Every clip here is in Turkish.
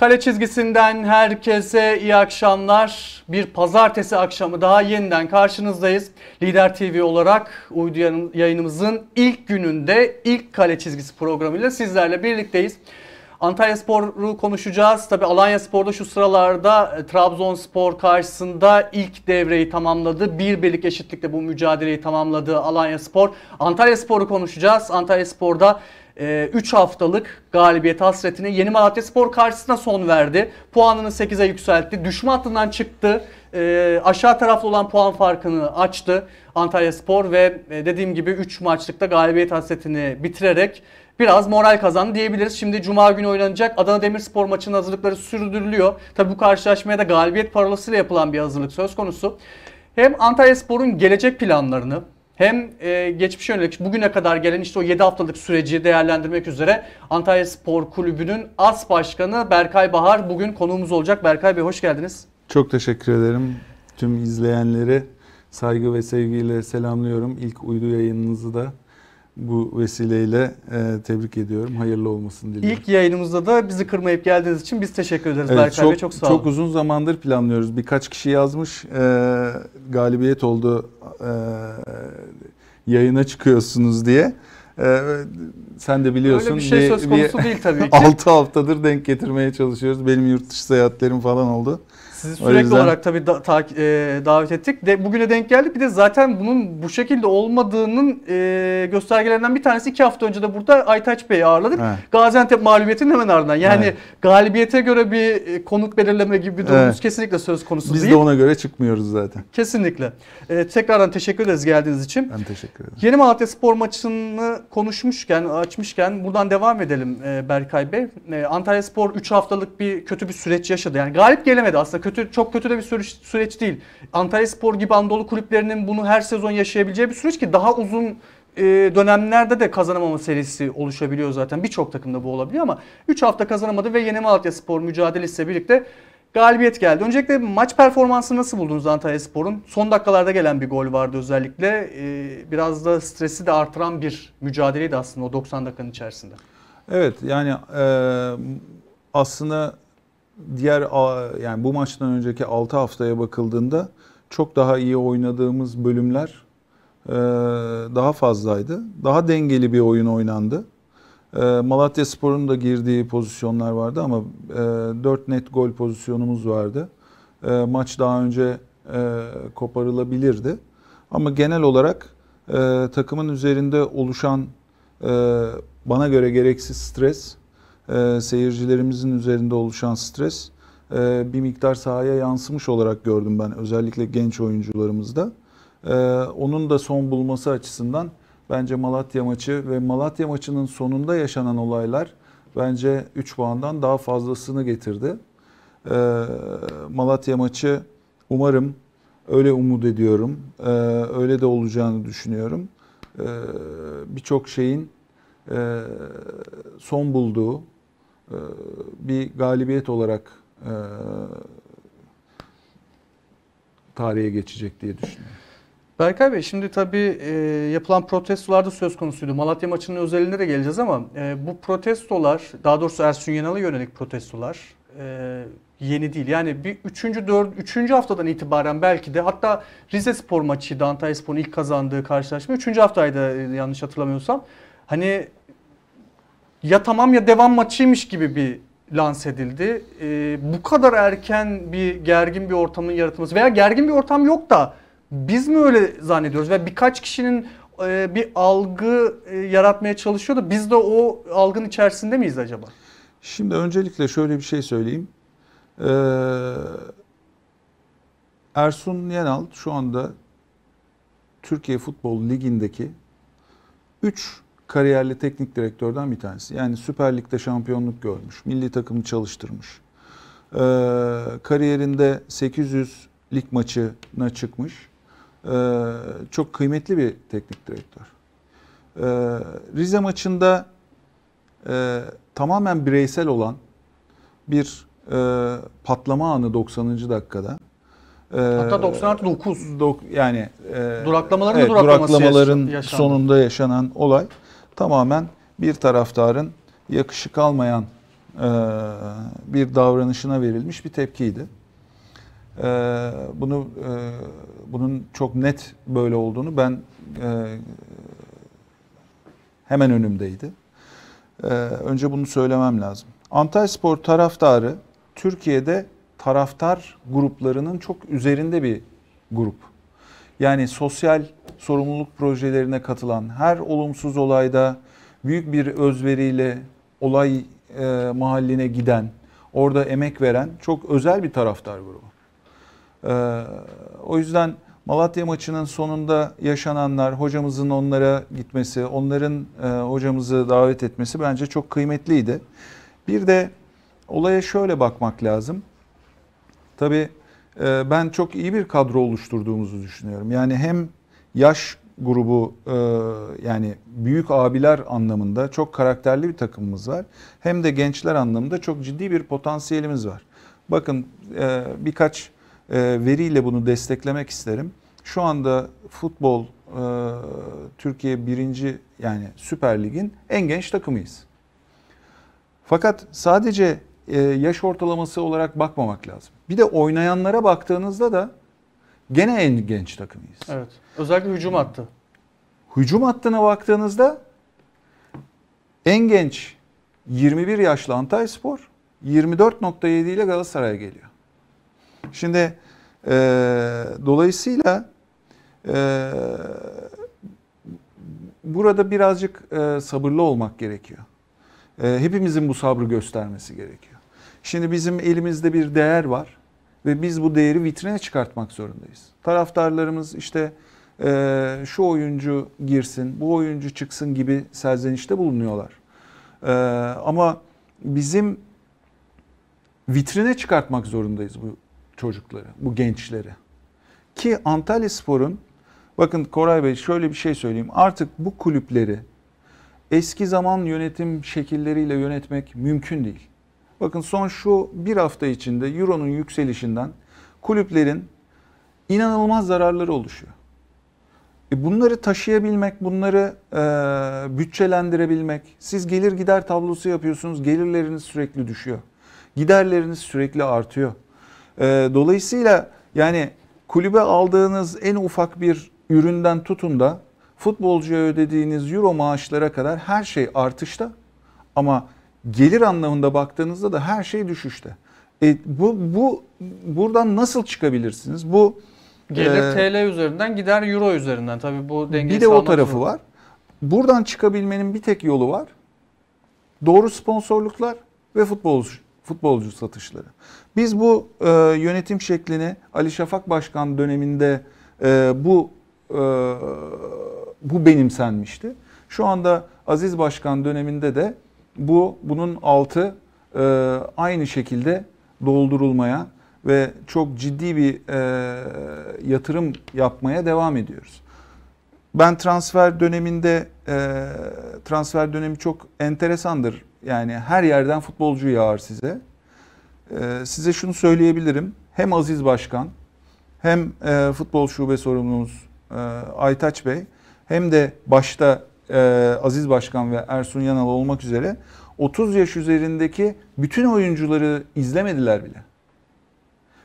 Kale çizgisinden herkese iyi akşamlar. Bir pazartesi akşamı daha yeniden karşınızdayız. Lider TV olarak uydu yayınımızın ilk gününde ilk kale çizgisi programıyla sizlerle birlikteyiz. Antalya Spor'u konuşacağız. Tabi Alanya Spor'da şu sıralarda e, Trabzonspor karşısında ilk devreyi tamamladı. Bir birlik eşitlikle bu mücadeleyi tamamladı Alanya Spor. Antalya Spor'u konuşacağız. Antalya Spor'da 3 ee, haftalık galibiyet hasretini Yeni Malatya Spor karşısına son verdi. Puanını 8'e yükseltti. Düşme hattından çıktı. E, aşağı taraflı olan puan farkını açtı Antalya Spor ve e, dediğim gibi 3 maçlıkta galibiyet hasretini bitirerek biraz moral kazandı diyebiliriz. Şimdi Cuma günü oynanacak Adana Demirspor maçının hazırlıkları sürdürülüyor. Tabi bu karşılaşmaya da galibiyet parolasıyla yapılan bir hazırlık söz konusu. Hem Antalya Spor'un gelecek planlarını hem e, geçmiş yönelik bugüne kadar gelen işte o 7 haftalık süreci değerlendirmek üzere Antalya Spor Kulübü'nün as başkanı Berkay Bahar bugün konuğumuz olacak. Berkay Bey hoş geldiniz. Çok teşekkür ederim. Tüm izleyenleri saygı ve sevgiyle selamlıyorum. İlk uydu yayınınızı da bu vesileyle e, tebrik ediyorum. Hayırlı olmasını diliyorum. İlk yayınımızda da bizi kırmayıp geldiğiniz için biz teşekkür ederiz evet, Berkay çok, Çok sağ olun. Çok uzun zamandır planlıyoruz. Birkaç kişi yazmış. E, galibiyet oldu. E, yayına çıkıyorsunuz diye. Ee, sen de biliyorsun. Öyle bir şey söz konusu bir, değil tabii ki. 6 haftadır denk getirmeye çalışıyoruz. Benim yurt dışı seyahatlerim falan oldu. Sizi sürekli yüzden... olarak tabii da, ta, e, davet ettik. De, bugüne denk geldik. Bir de zaten bunun bu şekilde olmadığının e, göstergelerinden bir tanesi iki hafta önce de burada Aytaç Bey'i ağırladık. Evet. Gaziantep mağlubiyetinin hemen ardından. Yani evet. galibiyete göre bir e, konuk belirleme gibi bir durumumuz evet. kesinlikle söz konusu Biz değil. Biz de ona göre çıkmıyoruz zaten. Kesinlikle. E, tekrardan teşekkür ederiz geldiğiniz için. Ben teşekkür ederim. Yeni Malatya Spor maçını konuşmuşken, açmışken buradan devam edelim e, Berkay Bey. E, Antalya Spor 3 haftalık bir kötü bir süreç yaşadı. Yani galip gelemedi aslında. Kötü kötü çok kötü de bir süreç, süreç değil. Antalya Spor gibi Anadolu kulüplerinin bunu her sezon yaşayabileceği bir süreç ki daha uzun e, dönemlerde de kazanamama serisi oluşabiliyor zaten. Birçok takımda bu olabiliyor ama 3 hafta kazanamadı ve yeni Malatya Spor mücadelesiyle birlikte galibiyet geldi. Öncelikle maç performansı nasıl buldunuz Antalya Spor'un? Son dakikalarda gelen bir gol vardı özellikle. Ee, biraz da stresi de artıran bir mücadeleydi aslında o 90 dakikanın içerisinde. Evet yani e, aslında diğer yani bu maçtan önceki 6 haftaya bakıldığında çok daha iyi oynadığımız bölümler e, daha fazlaydı. Daha dengeli bir oyun oynandı. E, Malatya Spor'un da girdiği pozisyonlar vardı ama 4 e, net gol pozisyonumuz vardı. Maç daha önce koparılabilirdi. Ama genel olarak takımın üzerinde oluşan bana göre gereksiz stres ee, seyircilerimizin üzerinde oluşan stres e, bir miktar sahaya yansımış olarak gördüm ben özellikle genç oyuncularımızda. Ee, onun da son bulması açısından bence Malatya maçı ve Malatya maçının sonunda yaşanan olaylar bence 3 puandan daha fazlasını getirdi. Ee, Malatya maçı umarım öyle umut ediyorum. öyle de olacağını düşünüyorum. E, Birçok şeyin e, son bulduğu, ee, bir galibiyet olarak e, tarihe geçecek diye düşünüyorum. Berkay Bey şimdi tabii e, yapılan protestolarda söz konusuydu. Malatya maçının özelinde de geleceğiz ama e, bu protestolar daha doğrusu Ersun Yanal'a yönelik protestolar e, yeni değil. Yani bir üçüncü 4. üçüncü haftadan itibaren belki de hatta Rize Spor maçıydı Antalya Spor'un ilk kazandığı karşılaşma. üçüncü haftaydı e, yanlış hatırlamıyorsam. Hani ya tamam ya devam maçıymış gibi bir lanse edildi. E, bu kadar erken bir gergin bir ortamın yaratılması veya gergin bir ortam yok da biz mi öyle zannediyoruz ve birkaç kişinin e, bir algı e, yaratmaya çalışıyor da biz de o algın içerisinde miyiz acaba? Şimdi öncelikle şöyle bir şey söyleyeyim. Ee, Ersun Yenal şu anda Türkiye Futbol Ligi'ndeki 3 kariyerli teknik direktörden bir tanesi. Yani Süper Lig'de şampiyonluk görmüş, milli takımı çalıştırmış. Ee, kariyerinde 800 lig maçına çıkmış. Ee, çok kıymetli bir teknik direktör. Ee, Rize maçında e, tamamen bireysel olan bir e, patlama anı 90. dakikada. E, Hatta 99. yani e, duraklamaların evet, duraklaması duraklamaların yaşandı. sonunda yaşanan olay tamamen bir taraftarın yakışık almayan e, bir davranışına verilmiş bir tepkiydi. E, bunu e, bunun çok net böyle olduğunu ben e, hemen önümdeydi. E, önce bunu söylemem lazım. Antalya Spor taraftarı Türkiye'de taraftar gruplarının çok üzerinde bir grup. Yani sosyal sorumluluk projelerine katılan her olumsuz olayda büyük bir özveriyle olay e, mahalline giden, orada emek veren çok özel bir taraftar grubu. E, o yüzden Malatya maçının sonunda yaşananlar, hocamızın onlara gitmesi, onların e, hocamızı davet etmesi bence çok kıymetliydi. Bir de olaya şöyle bakmak lazım. Tabii ee, ben çok iyi bir kadro oluşturduğumuzu düşünüyorum. Yani hem yaş grubu e, yani büyük abiler anlamında çok karakterli bir takımımız var. Hem de gençler anlamında çok ciddi bir potansiyelimiz var. Bakın e, birkaç e, veriyle bunu desteklemek isterim. Şu anda futbol Türkiye birinci yani Süper Lig'in en genç takımıyız. Fakat sadece e, yaş ortalaması olarak bakmamak lazım. Bir de oynayanlara baktığınızda da gene en genç takımıyız. Evet. Özellikle hücum hattı. Hücum hattına baktığınızda en genç 21 yaşlı Antalyaspor 24.7 ile Galatasaray'a geliyor. Şimdi e, dolayısıyla e, burada birazcık e, sabırlı olmak gerekiyor. E, hepimizin bu sabrı göstermesi gerekiyor. Şimdi bizim elimizde bir değer var ve biz bu değeri vitrine çıkartmak zorundayız. Taraftarlarımız işte e, şu oyuncu girsin, bu oyuncu çıksın gibi serzenişte bulunuyorlar. E, ama bizim vitrine çıkartmak zorundayız bu çocukları, bu gençleri. Ki Antalya Spor'un, bakın Koray Bey şöyle bir şey söyleyeyim. Artık bu kulüpleri eski zaman yönetim şekilleriyle yönetmek mümkün değil. Bakın son şu bir hafta içinde Euro'nun yükselişinden kulüplerin inanılmaz zararları oluşuyor. E bunları taşıyabilmek, bunları e, bütçelendirebilmek, siz gelir gider tablosu yapıyorsunuz, gelirleriniz sürekli düşüyor. Giderleriniz sürekli artıyor. E, dolayısıyla yani kulübe aldığınız en ufak bir üründen tutun da futbolcuya ödediğiniz euro maaşlara kadar her şey artışta. Ama gelir anlamında baktığınızda da her şey düşüşte. E, bu bu buradan nasıl çıkabilirsiniz? Bu gelir e, TL üzerinden gider euro üzerinden. Tabii bu denge. Bir de o tarafı zorunda. var. Buradan çıkabilmenin bir tek yolu var. Doğru sponsorluklar ve futbol futbolcu satışları. Biz bu e, yönetim şeklini Ali Şafak Başkan döneminde e, bu e, bu benimsenmişti. Şu anda Aziz Başkan döneminde de bu bunun altı e, aynı şekilde doldurulmaya ve çok ciddi bir e, yatırım yapmaya devam ediyoruz. Ben transfer döneminde e, transfer dönemi çok enteresandır. Yani her yerden futbolcu yağar size. E, size şunu söyleyebilirim. Hem Aziz Başkan hem e, futbol şube sorumlumuz e, Aytaç Bey hem de başta e, Aziz Başkan ve Ersun Yanal olmak üzere 30 yaş üzerindeki bütün oyuncuları izlemediler bile.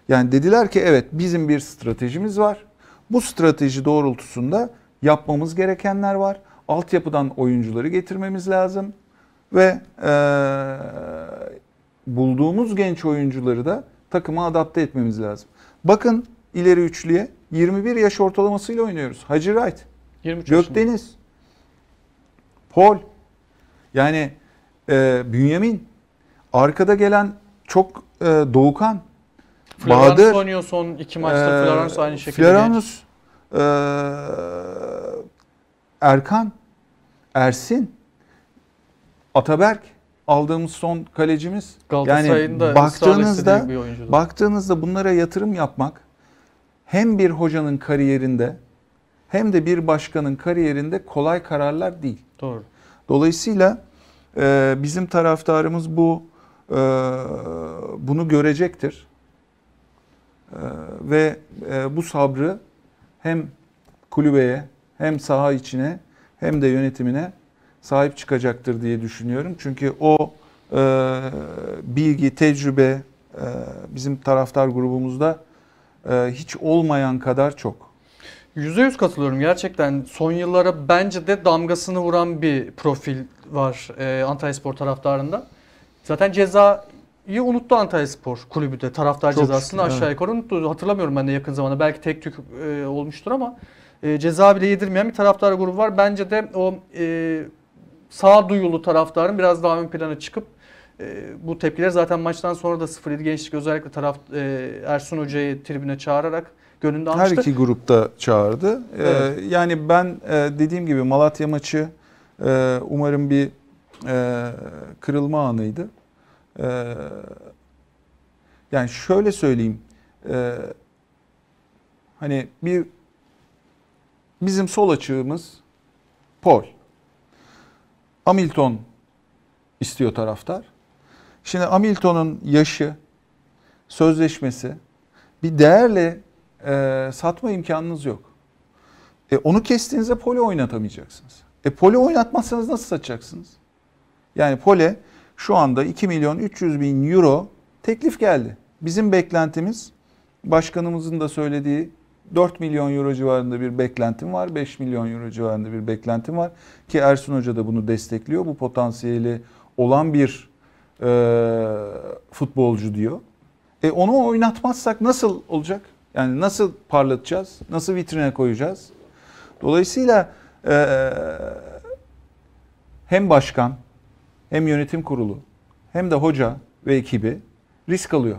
Yani dediler ki evet bizim bir stratejimiz var. Bu strateji doğrultusunda yapmamız gerekenler var. Altyapıdan oyuncuları getirmemiz lazım. Ve e, bulduğumuz genç oyuncuları da takıma adapte etmemiz lazım. Bakın ileri üçlüye 21 yaş ortalamasıyla oynuyoruz. Hacı Wright, Gökdeniz, Hol. Yani e, Bünyamin. Arkada gelen çok e, Doğukan. Florence Bahadır. oynuyor son iki maçta. E, Florence aynı şekilde. Florence. E, Erkan. Ersin. Ataberk aldığımız son kalecimiz. Yani baktığınızda baktığınızda bunlara yatırım yapmak hem bir hocanın kariyerinde hem de bir başkanın kariyerinde kolay kararlar değil. Doğru. Dolayısıyla e, bizim taraftarımız bu e, bunu görecektir e, ve e, bu sabrı hem kulübeye hem saha içine hem de yönetimine sahip çıkacaktır diye düşünüyorum. Çünkü o e, bilgi, tecrübe e, bizim taraftar grubumuzda e, hiç olmayan kadar çok. %100 katılıyorum gerçekten. Son yıllara bence de damgasını vuran bir profil var e, Antalya taraftarında. Zaten cezayı unuttu Antalyaspor kulübü de. Taraftar Çok cezasını şükür, aşağı yukarı unuttu. Hatırlamıyorum ben de yakın zamanda. Belki tek tük e, olmuştur ama e, ceza bile yedirmeyen bir taraftar grubu var. Bence de o e, duyulu taraftarın biraz daha ön plana çıkıp e, bu tepkiler zaten maçtan sonra da 0-7 gençlik özellikle taraf e, Ersun Hoca'yı tribüne çağırarak gönlünde almıştı. Her iki grupta çağırdı. Ee, evet. Ee, yani ben e, dediğim gibi Malatya maçı e, umarım bir e, kırılma anıydı. Yani şöyle söyleyeyim. Hani bir bizim sol açığımız Pol. Hamilton istiyor taraftar. Şimdi Hamilton'un yaşı, sözleşmesi bir değerle e, satma imkanınız yok. E, onu kestiğinizde pole oynatamayacaksınız. E, pole oynatmazsanız nasıl satacaksınız? Yani pole şu anda 2 milyon 300 bin euro teklif geldi. Bizim beklentimiz başkanımızın da söylediği 4 milyon euro civarında bir beklentim var. 5 milyon euro civarında bir beklentim var. Ki Ersun Hoca da bunu destekliyor. Bu potansiyeli olan bir e, futbolcu diyor. E onu oynatmazsak nasıl olacak? Yani nasıl parlatacağız? Nasıl vitrine koyacağız? Dolayısıyla e, hem başkan hem yönetim kurulu hem de hoca ve ekibi risk alıyor.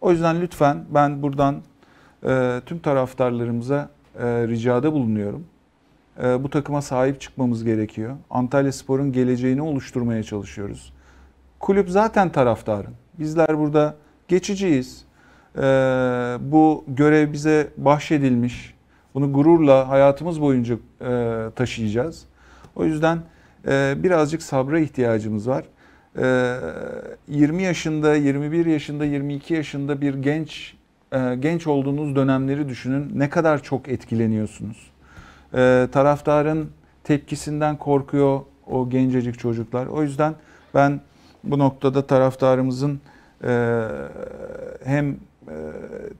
O yüzden lütfen ben buradan e, tüm taraftarlarımıza e, ricada bulunuyorum. E, bu takıma sahip çıkmamız gerekiyor. Antalya Spor'un geleceğini oluşturmaya çalışıyoruz. Kulüp zaten taraftarın. Bizler burada geçiciyiz. Ee, bu görev bize bahşedilmiş. Bunu gururla hayatımız boyunca e, taşıyacağız. O yüzden e, birazcık sabra ihtiyacımız var. 20 ee, yaşında, 21 yaşında, 22 yaşında bir genç e, genç olduğunuz dönemleri düşünün. Ne kadar çok etkileniyorsunuz. Ee, taraftarın tepkisinden korkuyor o gencecik çocuklar. O yüzden ben bu noktada taraftarımızın hem e,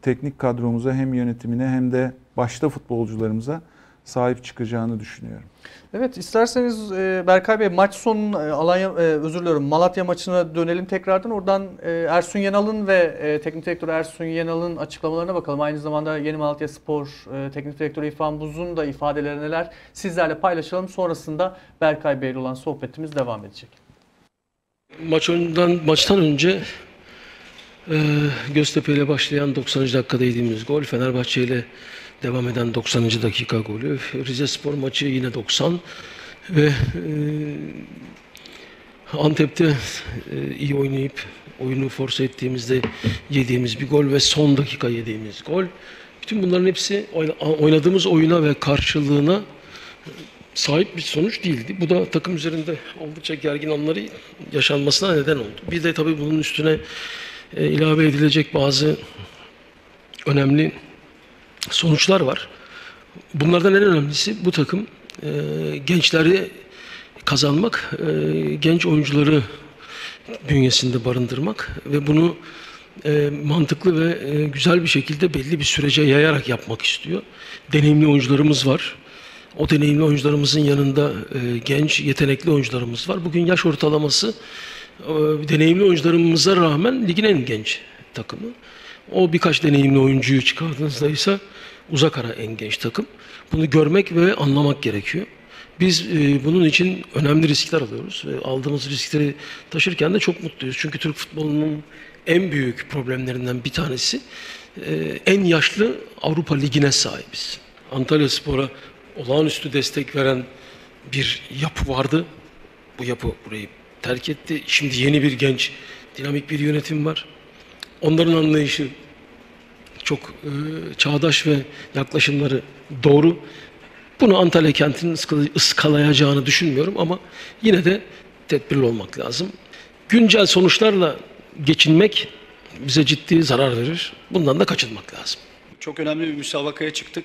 teknik kadromuza hem yönetimine hem de başta futbolcularımıza sahip çıkacağını düşünüyorum. Evet isterseniz e, Berkay Bey maç sonu e, Alanya özür diliyorum Malatya maçına dönelim tekrardan. Oradan Ersun Yenal'ın ve teknik direktör Ersun Yenal'ın açıklamalarına bakalım. Aynı zamanda Yeni Malatya Spor teknik direktörü İrfan Buz'un da ifadeleri neler sizlerle paylaşalım. Sonrasında Berkay Bey'le olan sohbetimiz devam edecek. Maç önden, maçtan önce ee, Göztepe ile başlayan 90. dakikada yediğimiz gol, Fenerbahçe ile devam eden 90. dakika golü, Rize Spor maçı yine 90 ve e, Antep'te e, iyi oynayıp oyunu force ettiğimizde yediğimiz bir gol ve son dakika yediğimiz gol. Bütün bunların hepsi oynadığımız oyuna ve karşılığına sahip bir sonuç değildi. Bu da takım üzerinde oldukça gergin anları yaşanmasına neden oldu. Bir de tabii bunun üstüne e, ilave edilecek bazı önemli sonuçlar var. Bunlardan en önemlisi bu takım e, gençleri kazanmak, e, genç oyuncuları bünyesinde barındırmak ve bunu e, mantıklı ve e, güzel bir şekilde belli bir sürece yayarak yapmak istiyor. Deneyimli oyuncularımız var. O deneyimli oyuncularımızın yanında e, genç, yetenekli oyuncularımız var. Bugün yaş ortalaması deneyimli oyuncularımıza rağmen ligin en genç takımı. O birkaç deneyimli oyuncuyu çıkardığınızda ise uzak ara en genç takım. Bunu görmek ve anlamak gerekiyor. Biz e, bunun için önemli riskler alıyoruz ve aldığımız riskleri taşırken de çok mutluyuz. Çünkü Türk futbolunun en büyük problemlerinden bir tanesi e, en yaşlı Avrupa Ligi'ne sahibiz. Antalya Spor'a olağanüstü destek veren bir yapı vardı. Bu yapı burayı terk etti. Şimdi yeni bir genç, dinamik bir yönetim var. Onların anlayışı çok e, çağdaş ve yaklaşımları doğru. Bunu Antalya kentinin ıskalayacağını düşünmüyorum ama yine de tedbirli olmak lazım. Güncel sonuçlarla geçinmek bize ciddi zarar verir. Bundan da kaçınmak lazım. Çok önemli bir müsabakaya çıktık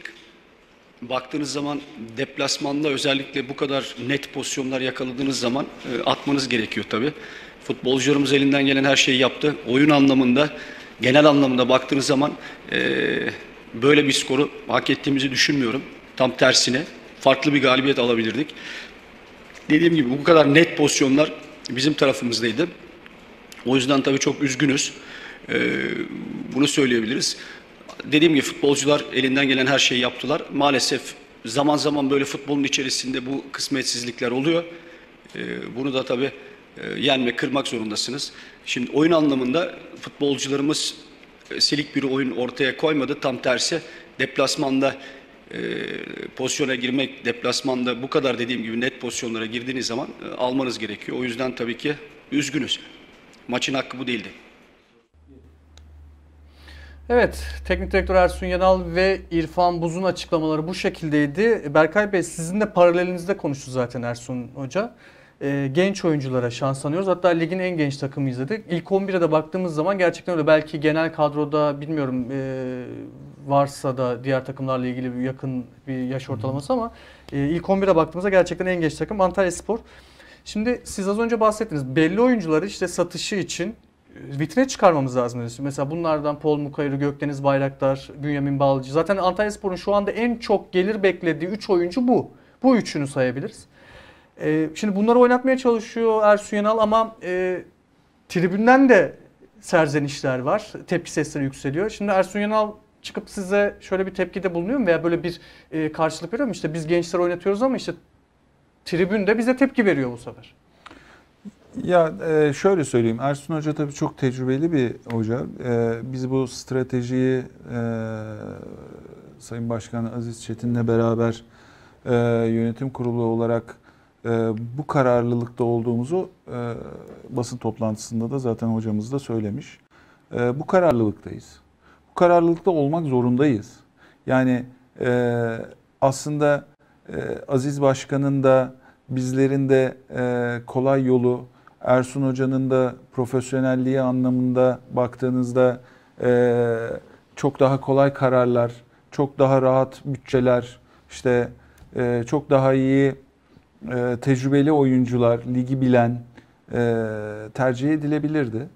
baktığınız zaman deplasmanda özellikle bu kadar net pozisyonlar yakaladığınız zaman e, atmanız gerekiyor tabii. Futbolcularımız elinden gelen her şeyi yaptı. Oyun anlamında, genel anlamında baktığınız zaman e, böyle bir skoru hak ettiğimizi düşünmüyorum. Tam tersine farklı bir galibiyet alabilirdik. Dediğim gibi bu kadar net pozisyonlar bizim tarafımızdaydı. O yüzden tabii çok üzgünüz. E, bunu söyleyebiliriz dediğim gibi futbolcular elinden gelen her şeyi yaptılar. Maalesef zaman zaman böyle futbolun içerisinde bu kısmetsizlikler oluyor. Ee, bunu da tabii e, yenmek, kırmak zorundasınız. Şimdi oyun anlamında futbolcularımız e, silik bir oyun ortaya koymadı. Tam tersi deplasmanda e, pozisyona girmek, deplasmanda bu kadar dediğim gibi net pozisyonlara girdiğiniz zaman almanız gerekiyor. O yüzden tabii ki üzgünüz. Maçın hakkı bu değildi. Evet, Teknik Direktör Ersun Yanal ve İrfan Buz'un açıklamaları bu şekildeydi. Berkay Bey sizin de paralelinizde konuştu zaten Ersun Hoca. Ee, genç oyunculara şans şanslanıyoruz. Hatta ligin en genç takımıyız dedik. İlk 11'e de baktığımız zaman gerçekten öyle. Belki genel kadroda bilmiyorum e, varsa da diğer takımlarla ilgili bir yakın bir yaş ortalaması ama e, ilk 11'e baktığımızda gerçekten en genç takım Antalya Spor. Şimdi siz az önce bahsettiniz. Belli oyuncuları işte satışı için vitrine çıkarmamız lazım. Mesela bunlardan Paul Mukayır, Gökdeniz Bayraktar, Bünyamin Balcı. Zaten Antalya Spor'un şu anda en çok gelir beklediği 3 oyuncu bu. Bu üçünü sayabiliriz. E, şimdi bunları oynatmaya çalışıyor Ersun Yanal ama e, tribünden de serzenişler var. Tepki sesleri yükseliyor. Şimdi Ersun Yanal çıkıp size şöyle bir tepkide bulunuyor mu veya böyle bir e, karşılık veriyor mu? İşte biz gençler oynatıyoruz ama işte tribünde bize tepki veriyor bu sefer. Ya e, şöyle söyleyeyim. Ersun Hoca tabii çok tecrübeli bir hoca. E, biz bu stratejiyi e, Sayın Başkan Aziz Çetin'le beraber e, yönetim kurulu olarak e, bu kararlılıkta olduğumuzu e, basın toplantısında da zaten hocamız da söylemiş. E, bu kararlılıktayız. Bu kararlılıkta olmak zorundayız. Yani e, aslında e, Aziz Başkan'ın da bizlerin de e, kolay yolu Ersun Hoca'nın da profesyonelliği anlamında baktığınızda e, çok daha kolay kararlar, çok daha rahat bütçeler, işte e, çok daha iyi e, tecrübeli oyuncular, ligi bilen e, tercih edilebilirdi.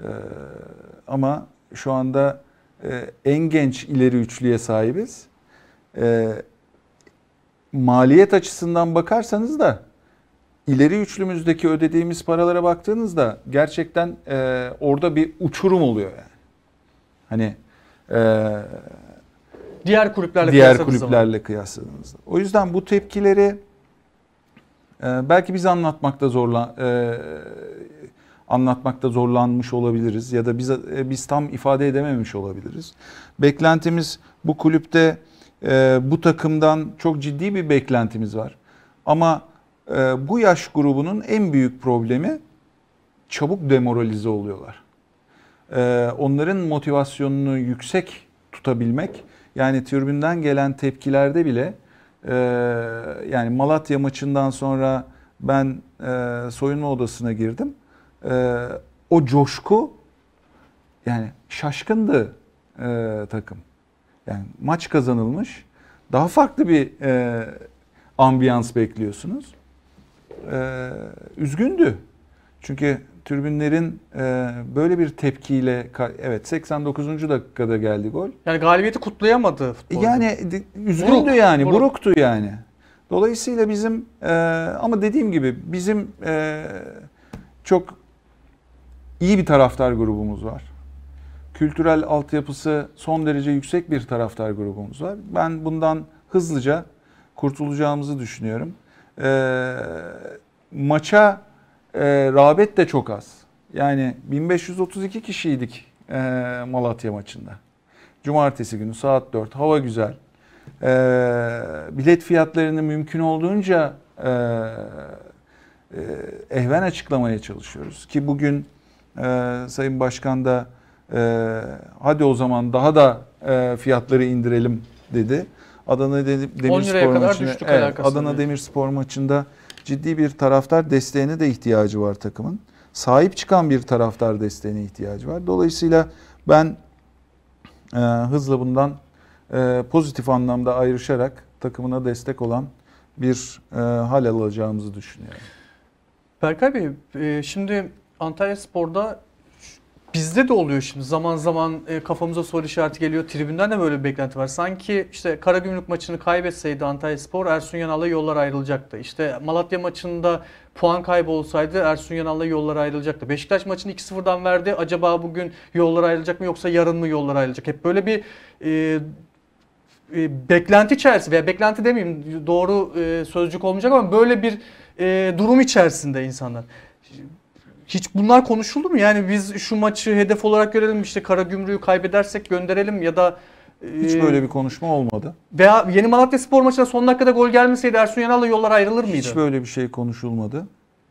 E, ama şu anda e, en genç ileri üçlüye sahibiz. E, maliyet açısından bakarsanız da ileri üçlümüzdeki ödediğimiz paralara baktığınızda gerçekten e, orada bir uçurum oluyor yani. Hani e, diğer kulüplerle diğer kulüplerle kıyasladığınızda. O yüzden bu tepkileri e, belki biz anlatmakta zorla e, anlatmakta zorlanmış olabiliriz ya da biz e, biz tam ifade edememiş olabiliriz. Beklentimiz bu kulüpte e, bu takımdan çok ciddi bir beklentimiz var. Ama ee, bu yaş grubunun en büyük problemi çabuk demoralize oluyorlar. Ee, onların motivasyonunu yüksek tutabilmek yani tribünden gelen tepkilerde bile e, yani Malatya maçından sonra ben e, soyunma odasına girdim. E, o coşku yani şaşkındı takım. Yani maç kazanılmış. Daha farklı bir ambiyans bekliyorsunuz e, üzgündü. Çünkü türbinlerin e, böyle bir tepkiyle evet 89. dakikada geldi gol. Yani galibiyeti kutlayamadı futbolcu. Yani üzgündü Buruk, yani, buruk. buruktu yani. Dolayısıyla bizim e, ama dediğim gibi bizim e, çok iyi bir taraftar grubumuz var. Kültürel altyapısı son derece yüksek bir taraftar grubumuz var. Ben bundan hızlıca kurtulacağımızı düşünüyorum e, maça e, rağbet de çok az. Yani 1532 kişiydik e, Malatya maçında. Cumartesi günü saat 4 hava güzel. E, bilet fiyatlarını mümkün olduğunca e, e, ehven açıklamaya çalışıyoruz. Ki bugün e, Sayın Başkan da e, hadi o zaman daha da e, fiyatları indirelim dedi. Adana Demirspor maçında. evet, Adana Demirspor maçında ciddi bir taraftar desteğine de ihtiyacı var takımın. Sahip çıkan bir taraftar desteğine ihtiyacı var. Dolayısıyla ben e, hızla bundan e, pozitif anlamda ayrışarak takımına destek olan bir e, hal alacağımızı düşünüyorum. Berkay Bey, e, şimdi Antalya Spor'da Bizde de oluyor şimdi zaman zaman e, kafamıza soru işareti geliyor. Tribünden de böyle bir beklenti var. Sanki işte Karagümrük maçını kaybetseydi Antalya Spor Ersun Yanal'la yollar ayrılacaktı. İşte Malatya maçında puan kaybı olsaydı Ersun Yanal'la yollar ayrılacaktı. Beşiktaş maçını 2-0'dan verdi. Acaba bugün yollar ayrılacak mı yoksa yarın mı yollar ayrılacak? Hep böyle bir e, e, beklenti içerisinde veya beklenti demeyeyim doğru e, sözcük olmayacak ama böyle bir e, durum içerisinde insanlar. Hiç bunlar konuşuldu mu? Yani biz şu maçı hedef olarak görelim işte Karagümrük'ü kaybedersek gönderelim ya da hiç e, böyle bir konuşma olmadı. Veya yeni Malatya Spor maçına son dakikada gol gelmeseydi Ersun Yanal'la yollar ayrılır mıydı? Hiç böyle bir şey konuşulmadı.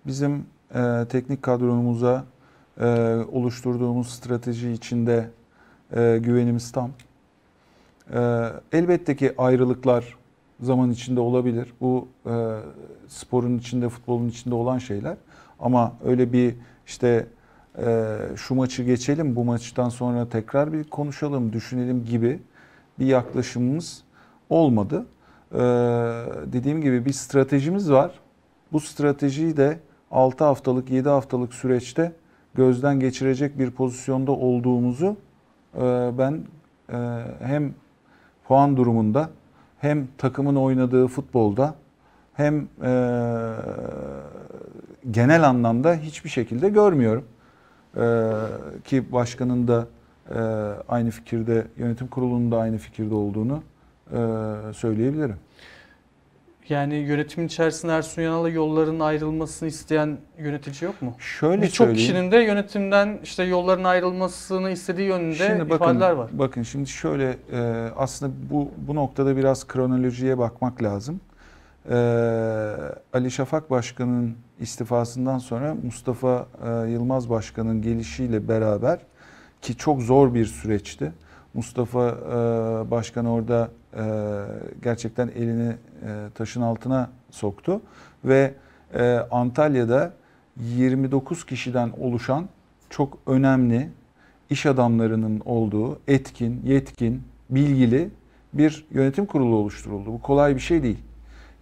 Bizim e, teknik kadromuza e, oluşturduğumuz strateji içinde e, güvenimiz tam. E, elbette ki ayrılıklar zaman içinde olabilir. Bu e, sporun içinde, futbolun içinde olan şeyler. Ama öyle bir işte e, şu maçı geçelim bu maçtan sonra tekrar bir konuşalım düşünelim gibi bir yaklaşımımız olmadı. E, dediğim gibi bir stratejimiz var. Bu stratejiyi de 6 haftalık 7 haftalık süreçte gözden geçirecek bir pozisyonda olduğumuzu e, ben e, hem puan durumunda hem takımın oynadığı futbolda hem e, genel anlamda hiçbir şekilde görmüyorum. Ee, ki başkanın da e, aynı fikirde, yönetim kurulunun da aynı fikirde olduğunu e, söyleyebilirim. Yani yönetimin içerisinde Ersun Yanal'a yolların ayrılmasını isteyen yönetici yok mu? Şöyle Birçok kişinin de yönetimden işte yolların ayrılmasını istediği yönünde şimdi bakın, ifadeler var. Bakın şimdi şöyle e, aslında bu bu noktada biraz kronolojiye bakmak lazım. E, Ali Şafak Başkan'ın istifasından sonra Mustafa e, Yılmaz Başkan'ın gelişiyle beraber ki çok zor bir süreçti. Mustafa e, Başkan orada e, gerçekten elini taşın altına soktu ve Antalya'da 29 kişiden oluşan çok önemli iş adamlarının olduğu etkin, yetkin, bilgili bir yönetim kurulu oluşturuldu. Bu kolay bir şey değil.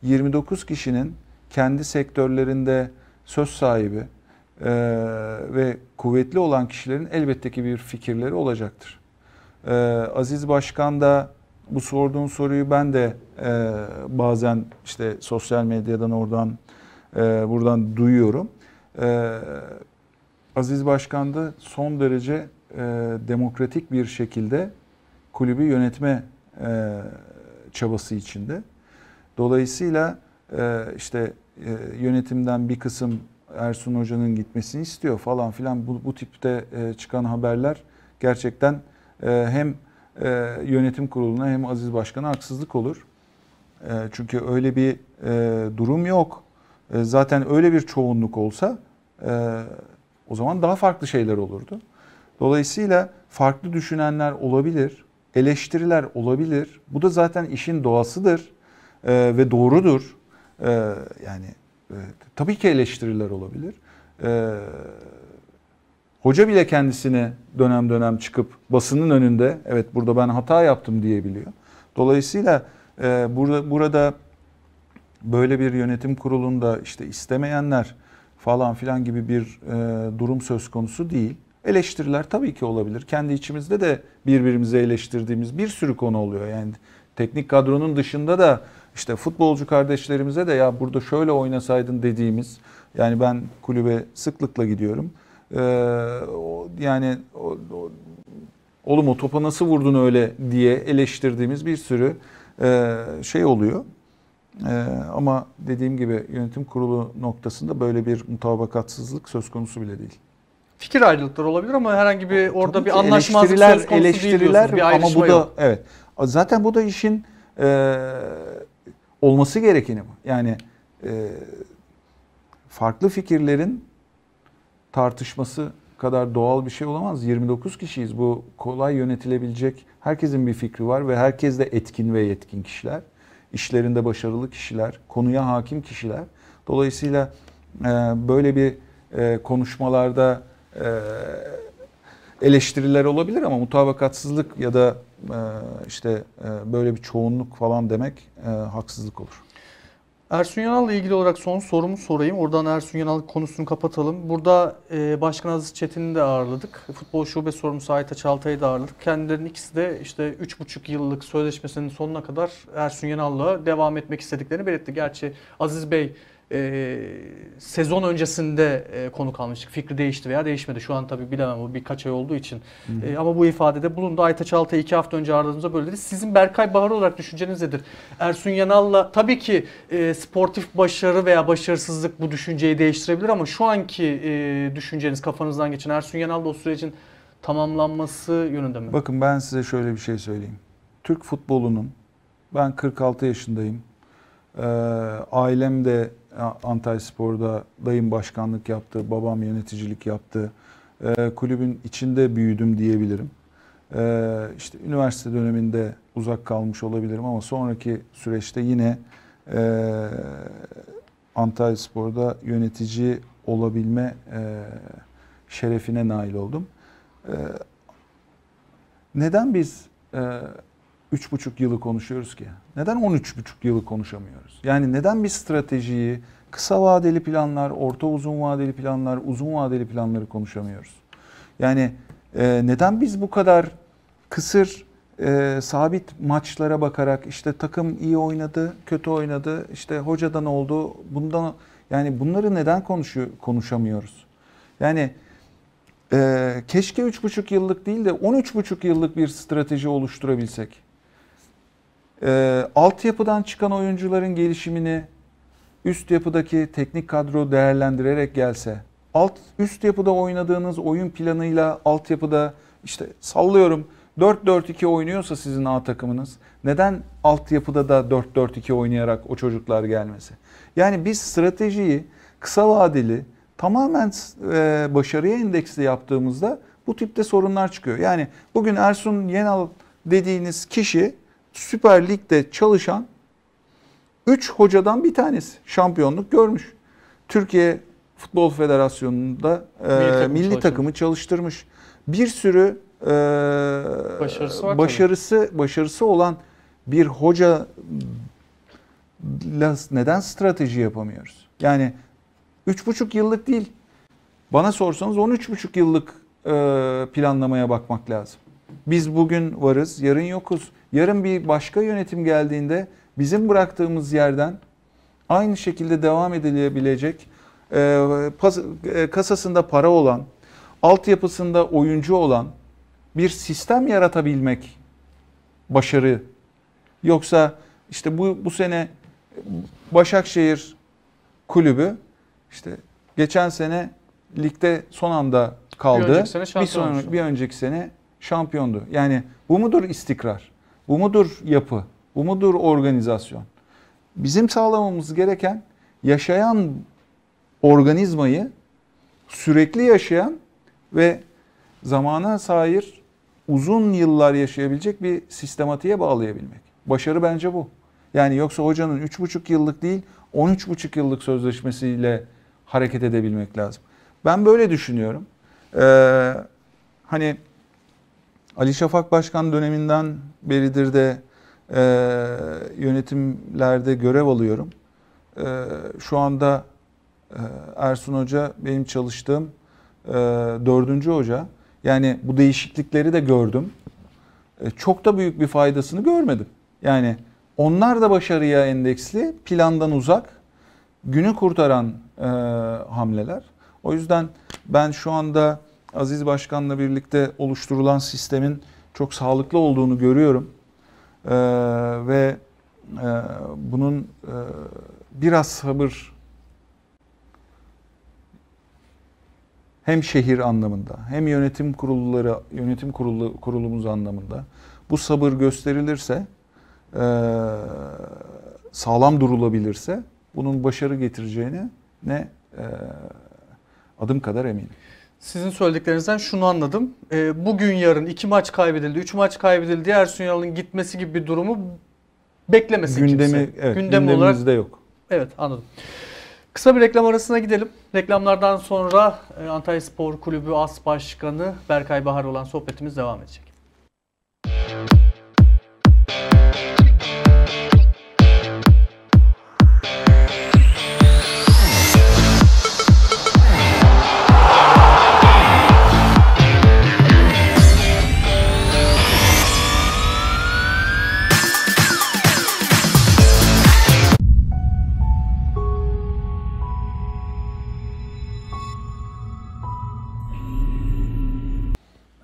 29 kişinin kendi sektörlerinde söz sahibi e, ve kuvvetli olan kişilerin elbette ki bir fikirleri olacaktır. E, Aziz Başkan da bu sorduğun soruyu ben de e, bazen işte sosyal medyadan oradan e, buradan duyuyorum. E, Aziz Başkan da son derece e, demokratik bir şekilde kulübü yönetme e, çabası içinde. Dolayısıyla ee, işte e, yönetimden bir kısım Ersun Hoca'nın gitmesini istiyor falan filan bu, bu tipte e, çıkan haberler gerçekten e, hem yönetim kuruluna hem Aziz Başkan'a haksızlık olur. çünkü öyle bir durum yok. zaten öyle bir çoğunluk olsa o zaman daha farklı şeyler olurdu. Dolayısıyla farklı düşünenler olabilir, eleştiriler olabilir. Bu da zaten işin doğasıdır ve doğrudur. Ee, yani e, tabii ki eleştiriler olabilir. Ee, hoca bile kendisini dönem dönem çıkıp basının önünde evet burada ben hata yaptım diyebiliyor. Dolayısıyla e, burada burada böyle bir yönetim kurulunda işte istemeyenler falan filan gibi bir e, durum söz konusu değil. Eleştiriler tabii ki olabilir. Kendi içimizde de birbirimize eleştirdiğimiz bir sürü konu oluyor. Yani teknik kadronun dışında da işte futbolcu kardeşlerimize de ya burada şöyle oynasaydın dediğimiz yani ben kulübe sıklıkla gidiyorum. Ee, yani o, o, oğlum o topa nasıl vurdun öyle diye eleştirdiğimiz bir sürü e, şey oluyor. E, ama dediğim gibi yönetim kurulu noktasında böyle bir mutabakatsızlık söz konusu bile değil. Fikir ayrılıkları olabilir ama herhangi bir orada bir anlaşmazlık söz konusu eleştiriler, değil diyorsunuz. Bir ama bu da yok. evet. Zaten bu da işin e, olması gerekeni bu. Yani e, farklı fikirlerin tartışması kadar doğal bir şey olamaz. 29 kişiyiz. Bu kolay yönetilebilecek. Herkesin bir fikri var ve herkes de etkin ve yetkin kişiler. İşlerinde başarılı kişiler, konuya hakim kişiler. Dolayısıyla e, böyle bir e, konuşmalarda e, eleştiriler olabilir ama mutabakatsızlık ya da e, işte e, böyle bir çoğunluk falan demek e, haksızlık olur. Ersun Yanal'la ilgili olarak son sorumu sorayım. Oradan Ersun Yanal konusunu kapatalım. Burada e, Başkan Aziz Çetin'i de ağırladık. Futbol şube sorumlusu Ayta Çağatay'ı da ağırladık. Kendilerinin ikisi de işte 3,5 yıllık sözleşmesinin sonuna kadar Ersun Yanal'la devam etmek istediklerini belirtti. Gerçi Aziz Bey e, sezon öncesinde e, konu kalmıştık. Fikri değişti veya değişmedi. Şu an tabii bilemem bu birkaç ay olduğu için. Hı hı. E, ama bu ifadede bulundu. Aytaç Altay iki hafta önce ağırladığımızda böyle dedi. Sizin Berkay Bahar olarak düşünceniz nedir? Ersun Yanal'la tabii ki e, sportif başarı veya başarısızlık bu düşünceyi değiştirebilir ama şu anki e, düşünceniz kafanızdan geçen Ersun Yanal'la o sürecin tamamlanması yönünde mi? Bakın ben size şöyle bir şey söyleyeyim. Türk futbolunun ben 46 yaşındayım. Ee, ailem de Antalya Spor'da dayım başkanlık yaptı, babam yöneticilik yaptı. E, kulübün içinde büyüdüm diyebilirim. E, işte üniversite döneminde uzak kalmış olabilirim ama sonraki süreçte yine e, Antalya Spor'da yönetici olabilme e, şerefine nail oldum. E, neden biz e, üç buçuk yılı konuşuyoruz ki? Neden 13,5 yılı konuşamıyoruz? Yani neden bir stratejiyi, kısa vadeli planlar, orta uzun vadeli planlar, uzun vadeli planları konuşamıyoruz? Yani e, neden biz bu kadar kısır e, sabit maçlara bakarak işte takım iyi oynadı, kötü oynadı, işte hocadan oldu, bundan yani bunları neden konuşuyor, konuşamıyoruz? Yani e, keşke 3,5 yıllık değil de 13,5 yıllık bir strateji oluşturabilsek e, altyapıdan çıkan oyuncuların gelişimini üst yapıdaki teknik kadro değerlendirerek gelse, alt üst yapıda oynadığınız oyun planıyla altyapıda işte sallıyorum 4-4-2 oynuyorsa sizin A takımınız neden altyapıda da 4-4-2 oynayarak o çocuklar gelmesi? Yani biz stratejiyi kısa vadeli tamamen e, başarıya endeksli yaptığımızda bu tipte sorunlar çıkıyor. Yani bugün Ersun Yenal dediğiniz kişi Süper Lig'de çalışan 3 hocadan bir tanesi. Şampiyonluk görmüş. Türkiye Futbol Federasyonu'nda e, milli, e, takım milli takımı çalıştırmış. Bir sürü e, başarısı var başarısı başarısı olan bir hoca neden strateji yapamıyoruz? Yani 3,5 yıllık değil. Bana sorsanız 13,5 yıllık e, planlamaya bakmak lazım. Biz bugün varız, yarın yokuz. Yarın bir başka yönetim geldiğinde bizim bıraktığımız yerden aynı şekilde devam edilebilecek e, pas, e, kasasında para olan, altyapısında oyuncu olan bir sistem yaratabilmek başarı. Yoksa işte bu bu sene Başakşehir kulübü işte geçen sene ligde son anda kaldı. Bir, sene bir, son, olmuştu. bir önceki sene şampiyondu. Yani bu mudur istikrar? Bu mudur yapı? Bu mudur organizasyon? Bizim sağlamamız gereken yaşayan organizmayı sürekli yaşayan ve zamana sahir uzun yıllar yaşayabilecek bir sistematiğe bağlayabilmek. Başarı bence bu. Yani yoksa hocanın 3,5 yıllık değil 13,5 yıllık sözleşmesiyle hareket edebilmek lazım. Ben böyle düşünüyorum. Ee, hani Ali Şafak Başkan döneminden beridir de e, yönetimlerde görev alıyorum. E, şu anda e, Ersun Hoca benim çalıştığım e, dördüncü hoca. Yani bu değişiklikleri de gördüm. E, çok da büyük bir faydasını görmedim. Yani onlar da başarıya endeksli, plandan uzak, günü kurtaran e, hamleler. O yüzden ben şu anda Aziz Başkan'la birlikte oluşturulan sistemin çok sağlıklı olduğunu görüyorum. Ee, ve e, bunun e, biraz sabır hem şehir anlamında hem yönetim kurulları yönetim kurulu kurulumuz anlamında bu sabır gösterilirse e, sağlam durulabilirse bunun başarı getireceğine ne e, adım kadar eminim. Sizin söylediklerinizden şunu anladım. E, bugün yarın iki maç kaybedildi, üç maç kaybedildi. Ersun Yanal'ın gitmesi gibi bir durumu beklemesin Gündemi, kimse. Evet, Gündem olarak yok. Evet anladım. Kısa bir reklam arasına gidelim. Reklamlardan sonra e, Antalya Spor Kulübü As Başkanı Berkay Bahar olan sohbetimiz devam edecek.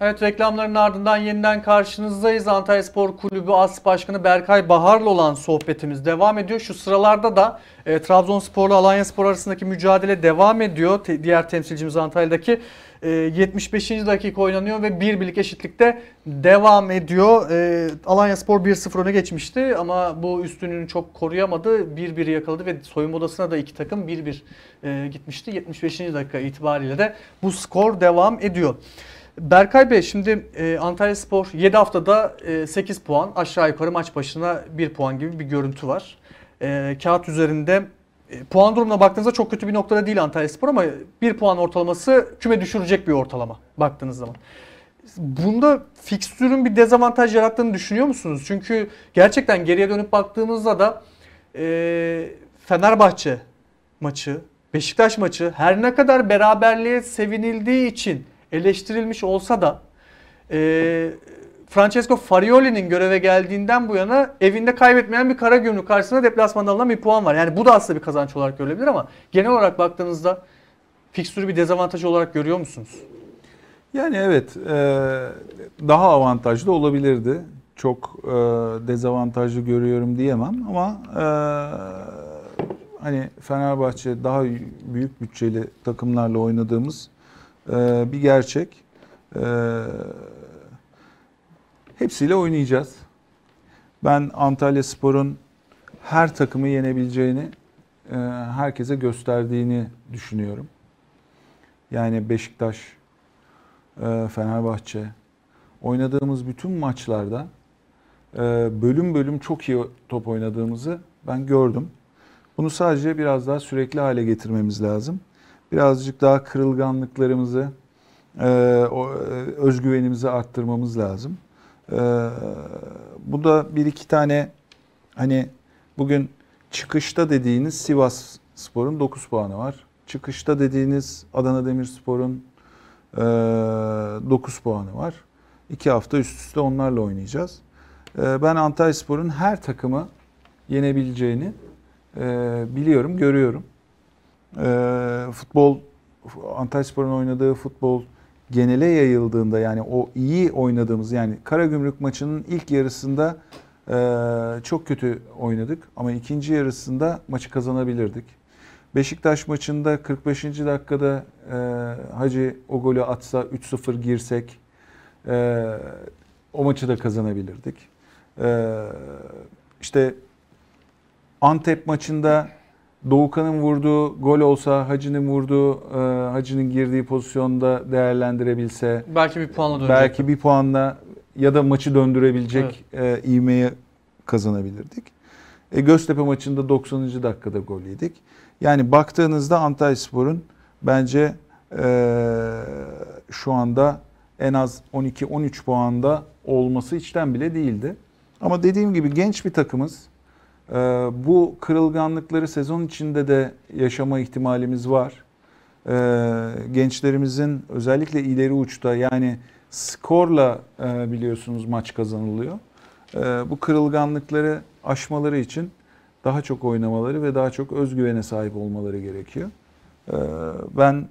Evet reklamların ardından yeniden karşınızdayız. Antalya Spor Kulübü As Başkanı Berkay Bahar'la olan sohbetimiz devam ediyor. Şu sıralarda da e, Trabzonspor'la Alanya Spor arasındaki mücadele devam ediyor. Te diğer temsilcimiz Antalya'daki e, 75. dakika oynanıyor ve bir birlik eşitlikte devam ediyor. E, Alanya Spor 1-0 öne geçmişti ama bu üstünlüğünü çok koruyamadı. 1-1 yakaladı ve soyunma odasına da iki takım 1-1 e, gitmişti. 75. dakika itibariyle de bu skor devam ediyor. Berkay Bey şimdi e, Antalya Spor 7 haftada e, 8 puan aşağı yukarı maç başına 1 puan gibi bir görüntü var. E, kağıt üzerinde e, puan durumuna baktığınızda çok kötü bir noktada değil Antalya Spor ama 1 puan ortalaması küme düşürecek bir ortalama baktığınız zaman. Bunda fikstürün bir dezavantaj yarattığını düşünüyor musunuz? Çünkü gerçekten geriye dönüp baktığımızda da e, Fenerbahçe maçı, Beşiktaş maçı her ne kadar beraberliğe sevinildiği için eleştirilmiş olsa da e, Francesco Farioli'nin göreve geldiğinden bu yana evinde kaybetmeyen bir kara gümrük karşısında deplasmanda alınan bir puan var. Yani bu da aslında bir kazanç olarak görülebilir ama genel olarak baktığınızda fikstürü bir dezavantaj olarak görüyor musunuz? Yani evet e, daha avantajlı olabilirdi. Çok e, dezavantajlı görüyorum diyemem ama e, hani Fenerbahçe daha büyük bütçeli takımlarla oynadığımız ee, bir gerçek. Ee, hepsiyle oynayacağız. Ben Antalya Spor'un her takımı yenebileceğini e, herkese gösterdiğini düşünüyorum. Yani Beşiktaş, e, Fenerbahçe oynadığımız bütün maçlarda e, bölüm bölüm çok iyi top oynadığımızı ben gördüm. Bunu sadece biraz daha sürekli hale getirmemiz lazım birazcık daha kırılganlıklarımızı, e, e, özgüvenimizi arttırmamız lazım. E, bu da bir iki tane hani bugün çıkışta dediğiniz Sivas Spor'un 9 puanı var. Çıkışta dediğiniz Adana Demirspor'un 9 puanı var. İki hafta üst üste onlarla oynayacağız. Ben Antalya Spor'un her takımı yenebileceğini biliyorum, görüyorum e, futbol Antalyaspor'un oynadığı futbol genele yayıldığında yani o iyi oynadığımız yani Karagümrük maçının ilk yarısında e, çok kötü oynadık ama ikinci yarısında maçı kazanabilirdik. Beşiktaş maçında 45. dakikada e, Hacı o golü atsa 3-0 girsek e, o maçı da kazanabilirdik. E, işte Antep maçında Doğukan'ın vurduğu gol olsa, Hacı'nın vurduğu, e, Hacı'nın girdiği pozisyonda değerlendirebilse. Belki bir puanla dönecek. Belki bir puanla ya da maçı döndürebilecek evet. e, ivmeye kazanabilirdik. E, Göztepe maçında 90. dakikada gol yedik. Yani baktığınızda Antalya Spor'un bence e, şu anda en az 12-13 puanda olması içten bile değildi. Ama dediğim gibi genç bir takımız ee, bu kırılganlıkları sezon içinde de yaşama ihtimalimiz var. Ee, gençlerimizin özellikle ileri uçta yani skorla e, biliyorsunuz maç kazanılıyor. Ee, bu kırılganlıkları aşmaları için daha çok oynamaları ve daha çok özgüvene sahip olmaları gerekiyor. Ben e,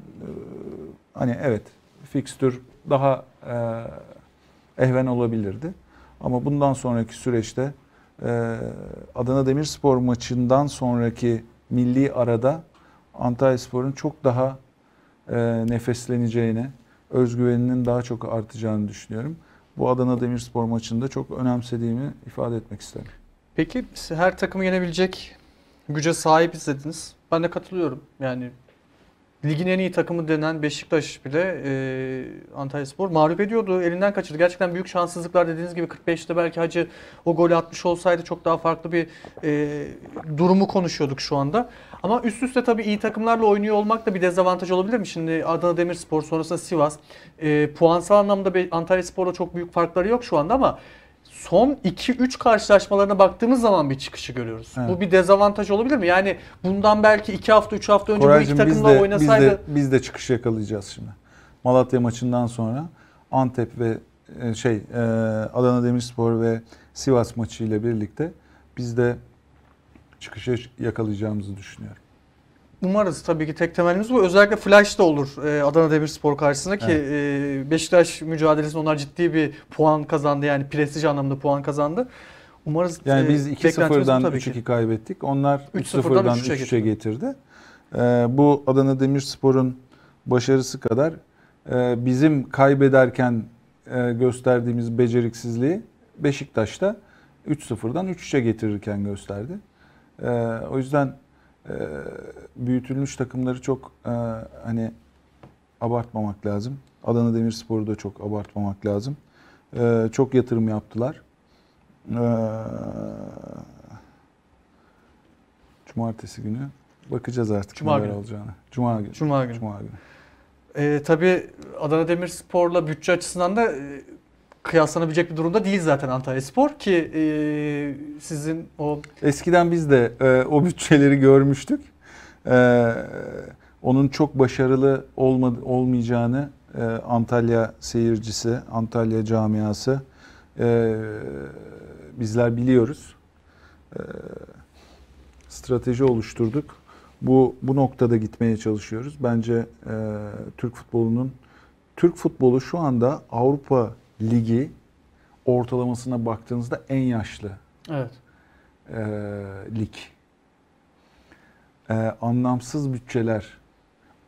hani evet fikstür daha e, ehven olabilirdi. Ama bundan sonraki süreçte ee, Adana Demirspor maçından sonraki milli arada Antalyaspor'un çok daha e, nefesleneceğine, özgüveninin daha çok artacağını düşünüyorum. Bu Adana Demirspor maçında çok önemsediğimi ifade etmek isterim. Peki her takımı yenebilecek güce sahibiz dediniz. Ben de katılıyorum. Yani ligin en iyi takımı denen Beşiktaş bile e, Antalya Spor mağlup ediyordu. Elinden kaçırdı. Gerçekten büyük şanssızlıklar dediğiniz gibi 45'te belki Hacı o golü atmış olsaydı çok daha farklı bir e, durumu konuşuyorduk şu anda. Ama üst üste tabii iyi takımlarla oynuyor olmak da bir dezavantaj olabilir mi? Şimdi Adana Demirspor sonrasında Sivas. E, puansal anlamda Antalya Spor'la çok büyük farkları yok şu anda ama son 2-3 karşılaşmalarına baktığımız zaman bir çıkışı görüyoruz. Evet. Bu bir dezavantaj olabilir mi? Yani bundan belki 2 hafta 3 hafta önce Koraycığım, bu iki takımla biz de, oynasaydı... Biz de, biz de çıkış yakalayacağız şimdi. Malatya maçından sonra Antep ve e, şey e, Adana Demirspor ve Sivas maçı ile birlikte biz de çıkışı yakalayacağımızı düşünüyorum. Umarız tabii ki tek temelimiz bu. Özellikle flash da olur e, Adana Demirspor karşısında ki evet. E, Beşiktaş mücadelesinde onlar ciddi bir puan kazandı. Yani prestij anlamında puan kazandı. Umarız Yani e, biz 2-0'dan 3-2 kaybettik. Onlar 3-0'dan 3-3'e getirdi. getirdi. bu Adana Demirspor'un başarısı kadar bizim kaybederken gösterdiğimiz beceriksizliği Beşiktaş'ta 3-0'dan 3-3'e getirirken gösterdi. o yüzden ee, büyütülmüş takımları çok e, hani abartmamak lazım. Adana Demirspor'u da çok abartmamak lazım. Ee, çok yatırım yaptılar. Ee, cumartesi günü bakacağız artık Cuma neler günü. olacağını. Cuma günü. Cuma günü. Cuma günü. E, tabii Adana Demirspor'la bütçe açısından da e, kıyaslanabilecek bir durumda değil zaten Antalya Spor ki e, sizin o... Eskiden biz de e, o bütçeleri görmüştük. E, onun çok başarılı olma, olmayacağını e, Antalya seyircisi, Antalya camiası e, bizler biliyoruz. E, strateji oluşturduk. Bu, bu noktada gitmeye çalışıyoruz. Bence e, Türk futbolunun Türk futbolu şu anda Avrupa ligi ortalamasına baktığınızda en yaşlı evet. e, lig. E, anlamsız bütçeler,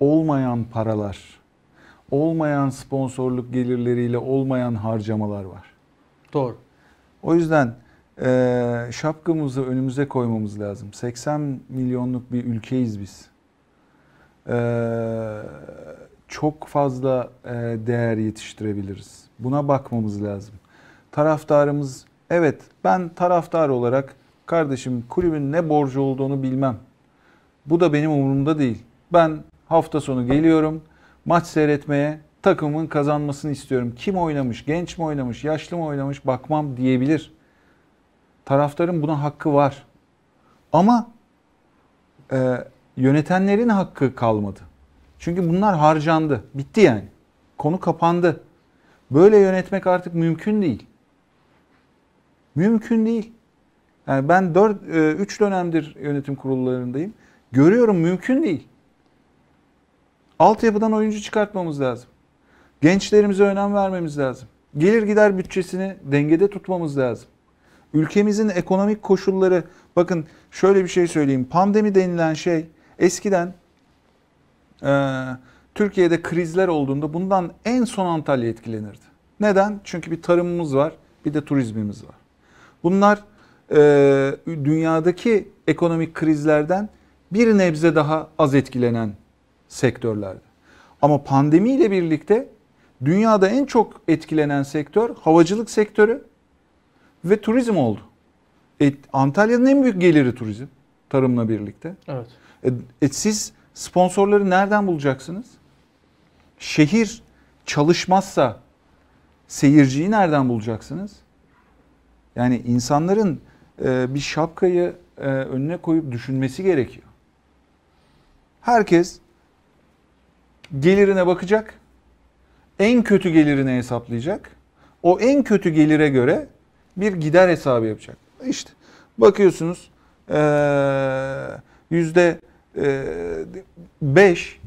olmayan paralar, olmayan sponsorluk gelirleriyle olmayan harcamalar var. Doğru. O yüzden e, şapkamızı önümüze koymamız lazım. 80 milyonluk bir ülkeyiz biz. E, çok fazla e, değer yetiştirebiliriz Buna bakmamız lazım. Taraftarımız evet ben taraftar olarak kardeşim kulübün ne borcu olduğunu bilmem. Bu da benim umurumda değil. Ben hafta sonu geliyorum maç seyretmeye takımın kazanmasını istiyorum. Kim oynamış, genç mi oynamış, yaşlı mı oynamış bakmam diyebilir. Taraftarın buna hakkı var. Ama e, yönetenlerin hakkı kalmadı. Çünkü bunlar harcandı. Bitti yani. Konu kapandı. Böyle yönetmek artık mümkün değil. Mümkün değil. Yani ben 4 3 e, dönemdir yönetim kurullarındayım. Görüyorum mümkün değil. Altyapıdan oyuncu çıkartmamız lazım. Gençlerimize önem vermemiz lazım. Gelir gider bütçesini dengede tutmamız lazım. Ülkemizin ekonomik koşulları bakın şöyle bir şey söyleyeyim. Pandemi denilen şey eskiden e, Türkiye'de krizler olduğunda bundan en son Antalya etkilenirdi. Neden? Çünkü bir tarımımız var, bir de turizmimiz var. Bunlar e, dünyadaki ekonomik krizlerden bir nebze daha az etkilenen sektörlerdi. Ama pandemiyle birlikte dünyada en çok etkilenen sektör havacılık sektörü ve turizm oldu. E, Antalya'nın en büyük geliri turizm tarımla birlikte. Evet. E, e, siz sponsorları nereden bulacaksınız? şehir çalışmazsa seyirciyi nereden bulacaksınız? Yani insanların e, bir şapkayı e, önüne koyup düşünmesi gerekiyor. Herkes gelirine bakacak. En kötü gelirine hesaplayacak. O en kötü gelire göre bir gider hesabı yapacak. İşte bakıyorsunuz e, yüzde beş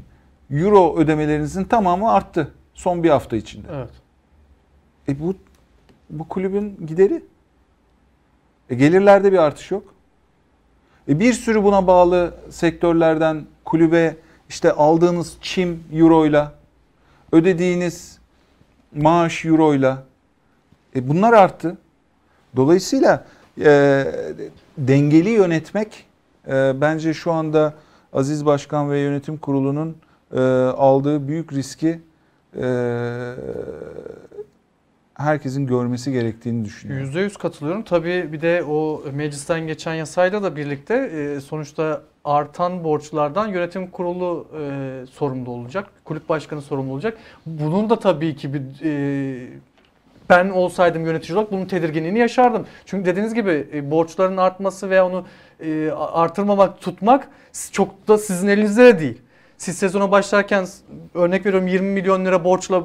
euro ödemelerinizin tamamı arttı son bir hafta içinde. Evet. E bu bu kulübün gideri. E gelirlerde bir artış yok. E bir sürü buna bağlı sektörlerden kulübe işte aldığınız çim euroyla, ödediğiniz maaş euroyla e bunlar arttı. Dolayısıyla e, dengeli yönetmek e, bence şu anda Aziz Başkan ve Yönetim Kurulu'nun e, aldığı büyük riski e, herkesin görmesi gerektiğini düşünüyorum. %100 katılıyorum. Tabii bir de o meclisten geçen yasayla da birlikte e, sonuçta artan borçlardan yönetim kurulu e, sorumlu olacak. Kulüp başkanı sorumlu olacak. Bunun da tabii ki bir e, ben olsaydım yönetici olarak bunun tedirginliğini yaşardım. Çünkü dediğiniz gibi e, borçların artması veya onu e, artırmamak, tutmak çok da sizin elinizde de değil. Siz sezona başlarken örnek veriyorum 20 milyon lira borçla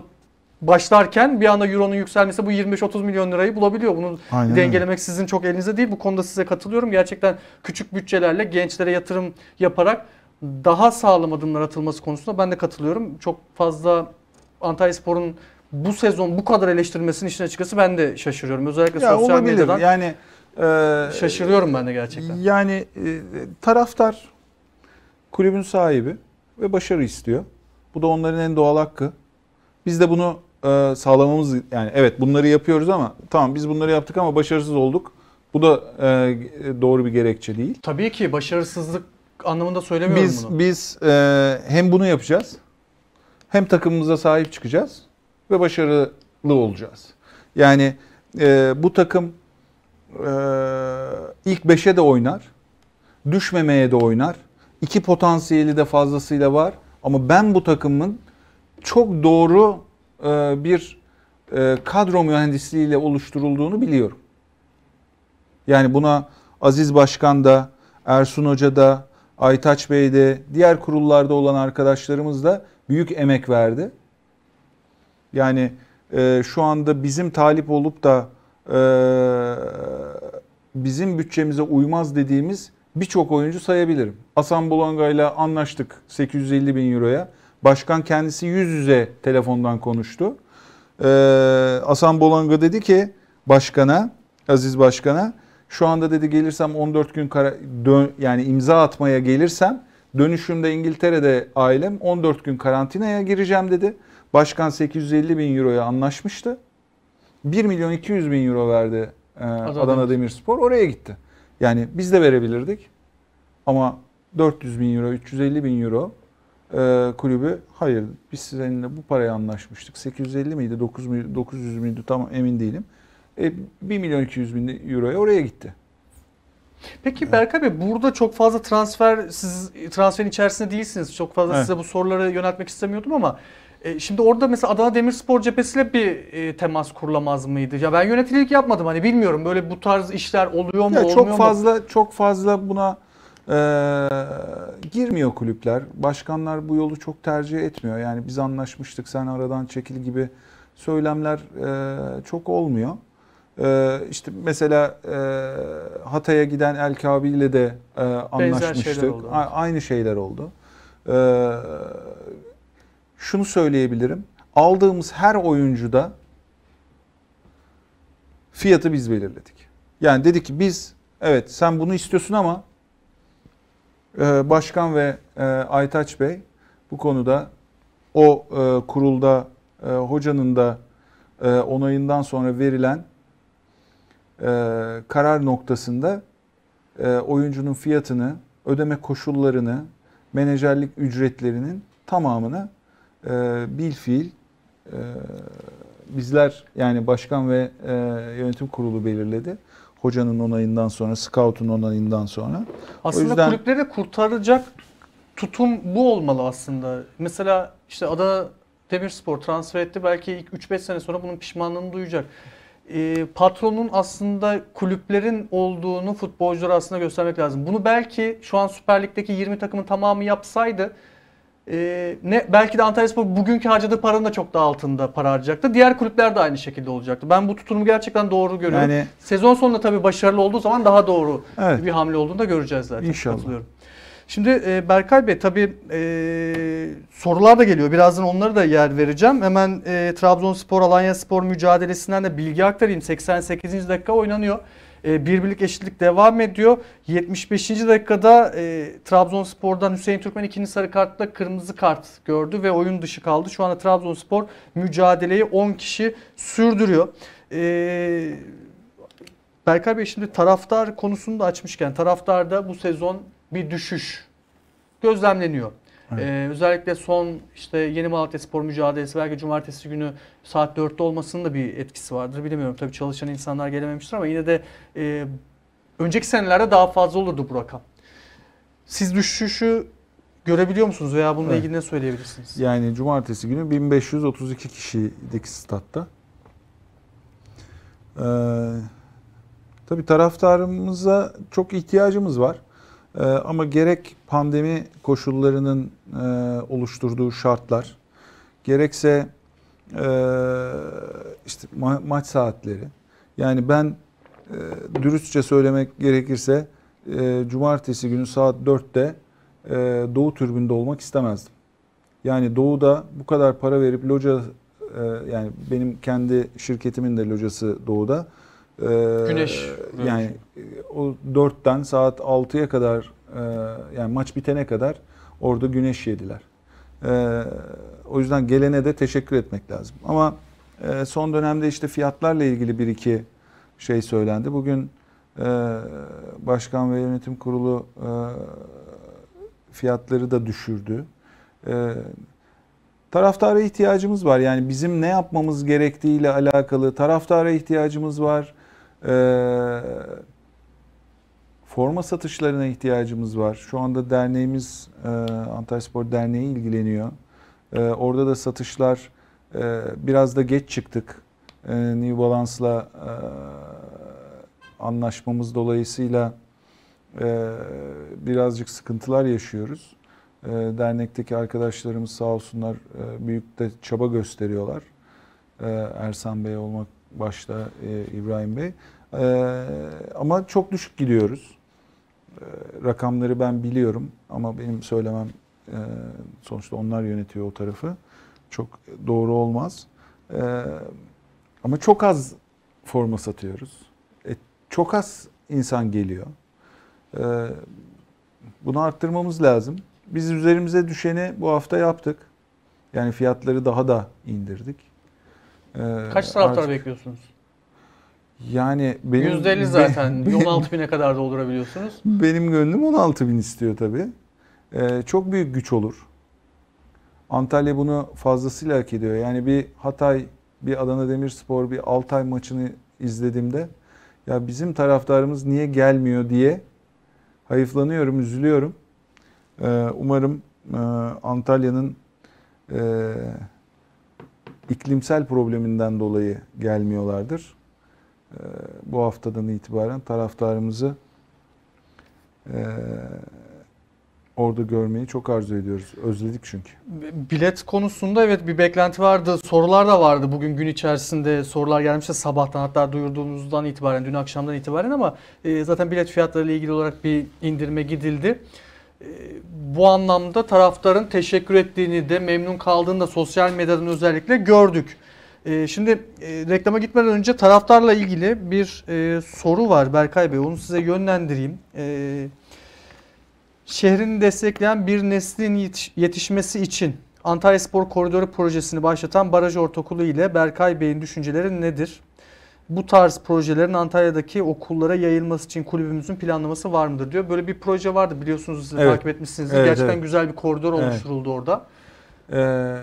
başlarken bir anda euronun yükselmesi bu 25-30 milyon lirayı bulabiliyor. Bunu Aynen dengelemek öyle. sizin çok elinizde değil. Bu konuda size katılıyorum. Gerçekten küçük bütçelerle gençlere yatırım yaparak daha sağlam adımlar atılması konusunda ben de katılıyorum. Çok fazla Antalya Spor'un bu sezon bu kadar eleştirmesinin işine çıkması ben de şaşırıyorum. Özellikle ya, sosyal olabilir. medyadan. Yani e, şaşırıyorum ben de gerçekten. Yani e, taraftar kulübün sahibi ve başarı istiyor. Bu da onların en doğal hakkı. Biz de bunu e, sağlamamız yani evet bunları yapıyoruz ama tamam biz bunları yaptık ama başarısız olduk. Bu da e, doğru bir gerekçe değil. Tabii ki başarısızlık anlamında söylemiyorum biz, bunu. Biz e, hem bunu yapacağız hem takımımıza sahip çıkacağız ve başarılı olacağız. Yani e, bu takım e, ilk beşe de oynar, düşmemeye de oynar iki potansiyeli de fazlasıyla var. Ama ben bu takımın çok doğru e, bir e, kadro mühendisliğiyle oluşturulduğunu biliyorum. Yani buna Aziz Başkan da, Ersun Hoca da, Aytaç Bey de, diğer kurullarda olan arkadaşlarımız da büyük emek verdi. Yani e, şu anda bizim talip olup da e, bizim bütçemize uymaz dediğimiz birçok oyuncu sayabilirim. Hasan Bolonga ile anlaştık 850 bin euroya. Başkan kendisi yüz yüze telefondan konuştu. Ee, Hasan Bolonga dedi ki başkana, Aziz Başkan'a şu anda dedi gelirsem 14 gün kara, dön, yani imza atmaya gelirsem dönüşümde İngiltere'de ailem 14 gün karantinaya gireceğim dedi. Başkan 850 bin euroya anlaşmıştı. 1 milyon 200 bin euro verdi e, Adana, Adana Demirspor oraya gitti. Yani biz de verebilirdik ama 400 bin euro, 350 bin euro e, kulübü hayır biz seninle bu parayı anlaşmıştık. 850 miydi, 9 müydü, 900 müydü tam emin değilim. E, 1 milyon 200 bin euroya oraya gitti. Peki Berkay Bey burada çok fazla transfer siz transferin içerisinde değilsiniz. Çok fazla evet. size bu soruları yöneltmek istemiyordum ama e, şimdi orada mesela Adana Demirspor cephesiyle bir e, temas kurulamaz mıydı? Ya ben yöneticilik yapmadım hani bilmiyorum böyle bu tarz işler oluyor mu ya olmuyor çok mu? fazla çok fazla buna e, girmiyor kulüpler. Başkanlar bu yolu çok tercih etmiyor. Yani biz anlaşmıştık sen aradan çekil gibi söylemler e, çok olmuyor. E, işte mesela e, Hatay'a giden El Kabi ile de e, anlaşmıştık. Benzer şeyler oldu. A- aynı şeyler oldu. E, şunu söyleyebilirim. Aldığımız her oyuncuda fiyatı biz belirledik. Yani dedik ki biz evet sen bunu istiyorsun ama e, başkan ve e, Aytaç Bey bu konuda o e, kurulda e, hocanın da e, onayından sonra verilen e, karar noktasında e, oyuncunun fiyatını, ödeme koşullarını, menajerlik ücretlerinin tamamını e, bil fiil e, bizler yani başkan ve e, yönetim kurulu belirledi. Hocanın onayından sonra, scout'un onayından sonra. Aslında o yüzden... kulüpleri kurtaracak tutum bu olmalı aslında. Mesela işte Adana Demirspor transfer etti. Belki ilk 3-5 sene sonra bunun pişmanlığını duyacak. E, patronun aslında kulüplerin olduğunu futbolculara aslında göstermek lazım. Bunu belki şu an Süper Lig'deki 20 takımın tamamı yapsaydı e, ne belki de Antalyaspor bugünkü harcadığı paranın da çok daha altında para harcayacaktı. Diğer kulüpler de aynı şekilde olacaktı. Ben bu tutumu gerçekten doğru görüyorum. Yani, Sezon sonunda tabii başarılı olduğu zaman daha doğru evet. bir hamle olduğunu da göreceğiz zaten. İnşallah. Katılıyorum. Şimdi e, Berkay Bey tabii e, sorular da geliyor. Birazdan onları da yer vereceğim. Hemen e, Trabzonspor Alanya Spor mücadelesinden de bilgi aktarayım. 88. dakika oynanıyor. E, birbirlik eşitlik devam ediyor. 75. dakikada e, Trabzonspor'dan Hüseyin Türkmen ikinci sarı kartla kırmızı kart gördü ve oyun dışı kaldı. Şu anda Trabzonspor mücadeleyi 10 kişi sürdürüyor. E, Berkay Bey şimdi taraftar konusunu da açmışken taraftarda bu sezon bir düşüş gözlemleniyor. Evet. Ee, özellikle son işte Yeni Malatya Spor mücadelesi belki cumartesi günü saat 4'te olmasının da bir etkisi vardır. Bilemiyorum tabii çalışan insanlar gelememiştir ama yine de e, önceki senelerde daha fazla olurdu bu rakam. Siz düşüşü görebiliyor musunuz veya bununla evet. ilgili ne söyleyebilirsiniz? Yani cumartesi günü 1532 kişilik statta. Ee, tabii taraftarımıza çok ihtiyacımız var. Ee, ama gerek pandemi koşullarının e, oluşturduğu şartlar, gerekse e, işte maç saatleri. Yani ben e, dürüstçe söylemek gerekirse cumartesi günü saat 4'te Doğu türbünde olmak istemezdim. Yani Doğu'da bu kadar para verip loca yani benim kendi şirketimin de locası Doğu'da ee, güneş. Yani e, o dörtten saat 6'ya kadar e, yani maç bitene kadar orada güneş yediler. Ee, o yüzden gelene de teşekkür etmek lazım. Ama e, son dönemde işte fiyatlarla ilgili bir iki şey söylendi. Bugün başkan ve yönetim kurulu fiyatları da düşürdü. E, taraftara ihtiyacımız var. Yani bizim ne yapmamız gerektiğiyle alakalı taraftara ihtiyacımız var. Ee, forma satışlarına ihtiyacımız var. Şu anda derneğimiz e, Antalya Spor Derneği ilgileniyor. E, orada da satışlar e, biraz da geç çıktık. E, New Balance'la e, anlaşmamız dolayısıyla e, birazcık sıkıntılar yaşıyoruz. Ee, dernekteki arkadaşlarımız sağ olsunlar e, büyük de çaba gösteriyorlar. Ersan Bey olmak başta e, İbrahim Bey. Ee, ama çok düşük gidiyoruz. Ee, rakamları ben biliyorum ama benim söylemem e, sonuçta onlar yönetiyor o tarafı. Çok doğru olmaz. Ee, ama çok az forma satıyoruz. E, çok az insan geliyor. Ee, bunu arttırmamız lazım. Biz üzerimize düşeni bu hafta yaptık. Yani fiyatları daha da indirdik. Ee, Kaç taraftar artık... bekliyorsunuz? Yani benim... %50 zaten. 16 bine kadar doldurabiliyorsunuz. Benim gönlüm 16 bin istiyor tabii. Ee, çok büyük güç olur. Antalya bunu fazlasıyla hak ediyor. Yani bir Hatay, bir Adana Demirspor, bir Altay maçını izlediğimde ya bizim taraftarımız niye gelmiyor diye hayıflanıyorum, üzülüyorum. Ee, umarım e, Antalya'nın e, iklimsel probleminden dolayı gelmiyorlardır. Ee, bu haftadan itibaren taraftarımızı e, orada görmeyi çok arzu ediyoruz. Özledik çünkü. Bilet konusunda evet bir beklenti vardı. Sorular da vardı bugün gün içerisinde. Sorular gelmişti sabahtan hatta duyurduğumuzdan itibaren, dün akşamdan itibaren ama e, zaten bilet fiyatları ile ilgili olarak bir indirme gidildi. E, bu anlamda taraftarın teşekkür ettiğini de memnun kaldığını da sosyal medyadan özellikle gördük. E, şimdi e, reklama gitmeden önce taraftarla ilgili bir e, soru var Berkay Bey. Onu size yönlendireyim. E, şehrini destekleyen bir neslin yetiş yetişmesi için Antalya Spor Koridoru projesini başlatan Baraj Ortaokulu ile Berkay Bey'in düşünceleri nedir? Bu tarz projelerin Antalya'daki okullara yayılması için kulübümüzün planlaması var mıdır diyor. Böyle bir proje vardı biliyorsunuz siz evet. takip etmişsiniz. Evet, Gerçekten evet. güzel bir koridor oluşturuldu evet. orada. Ee,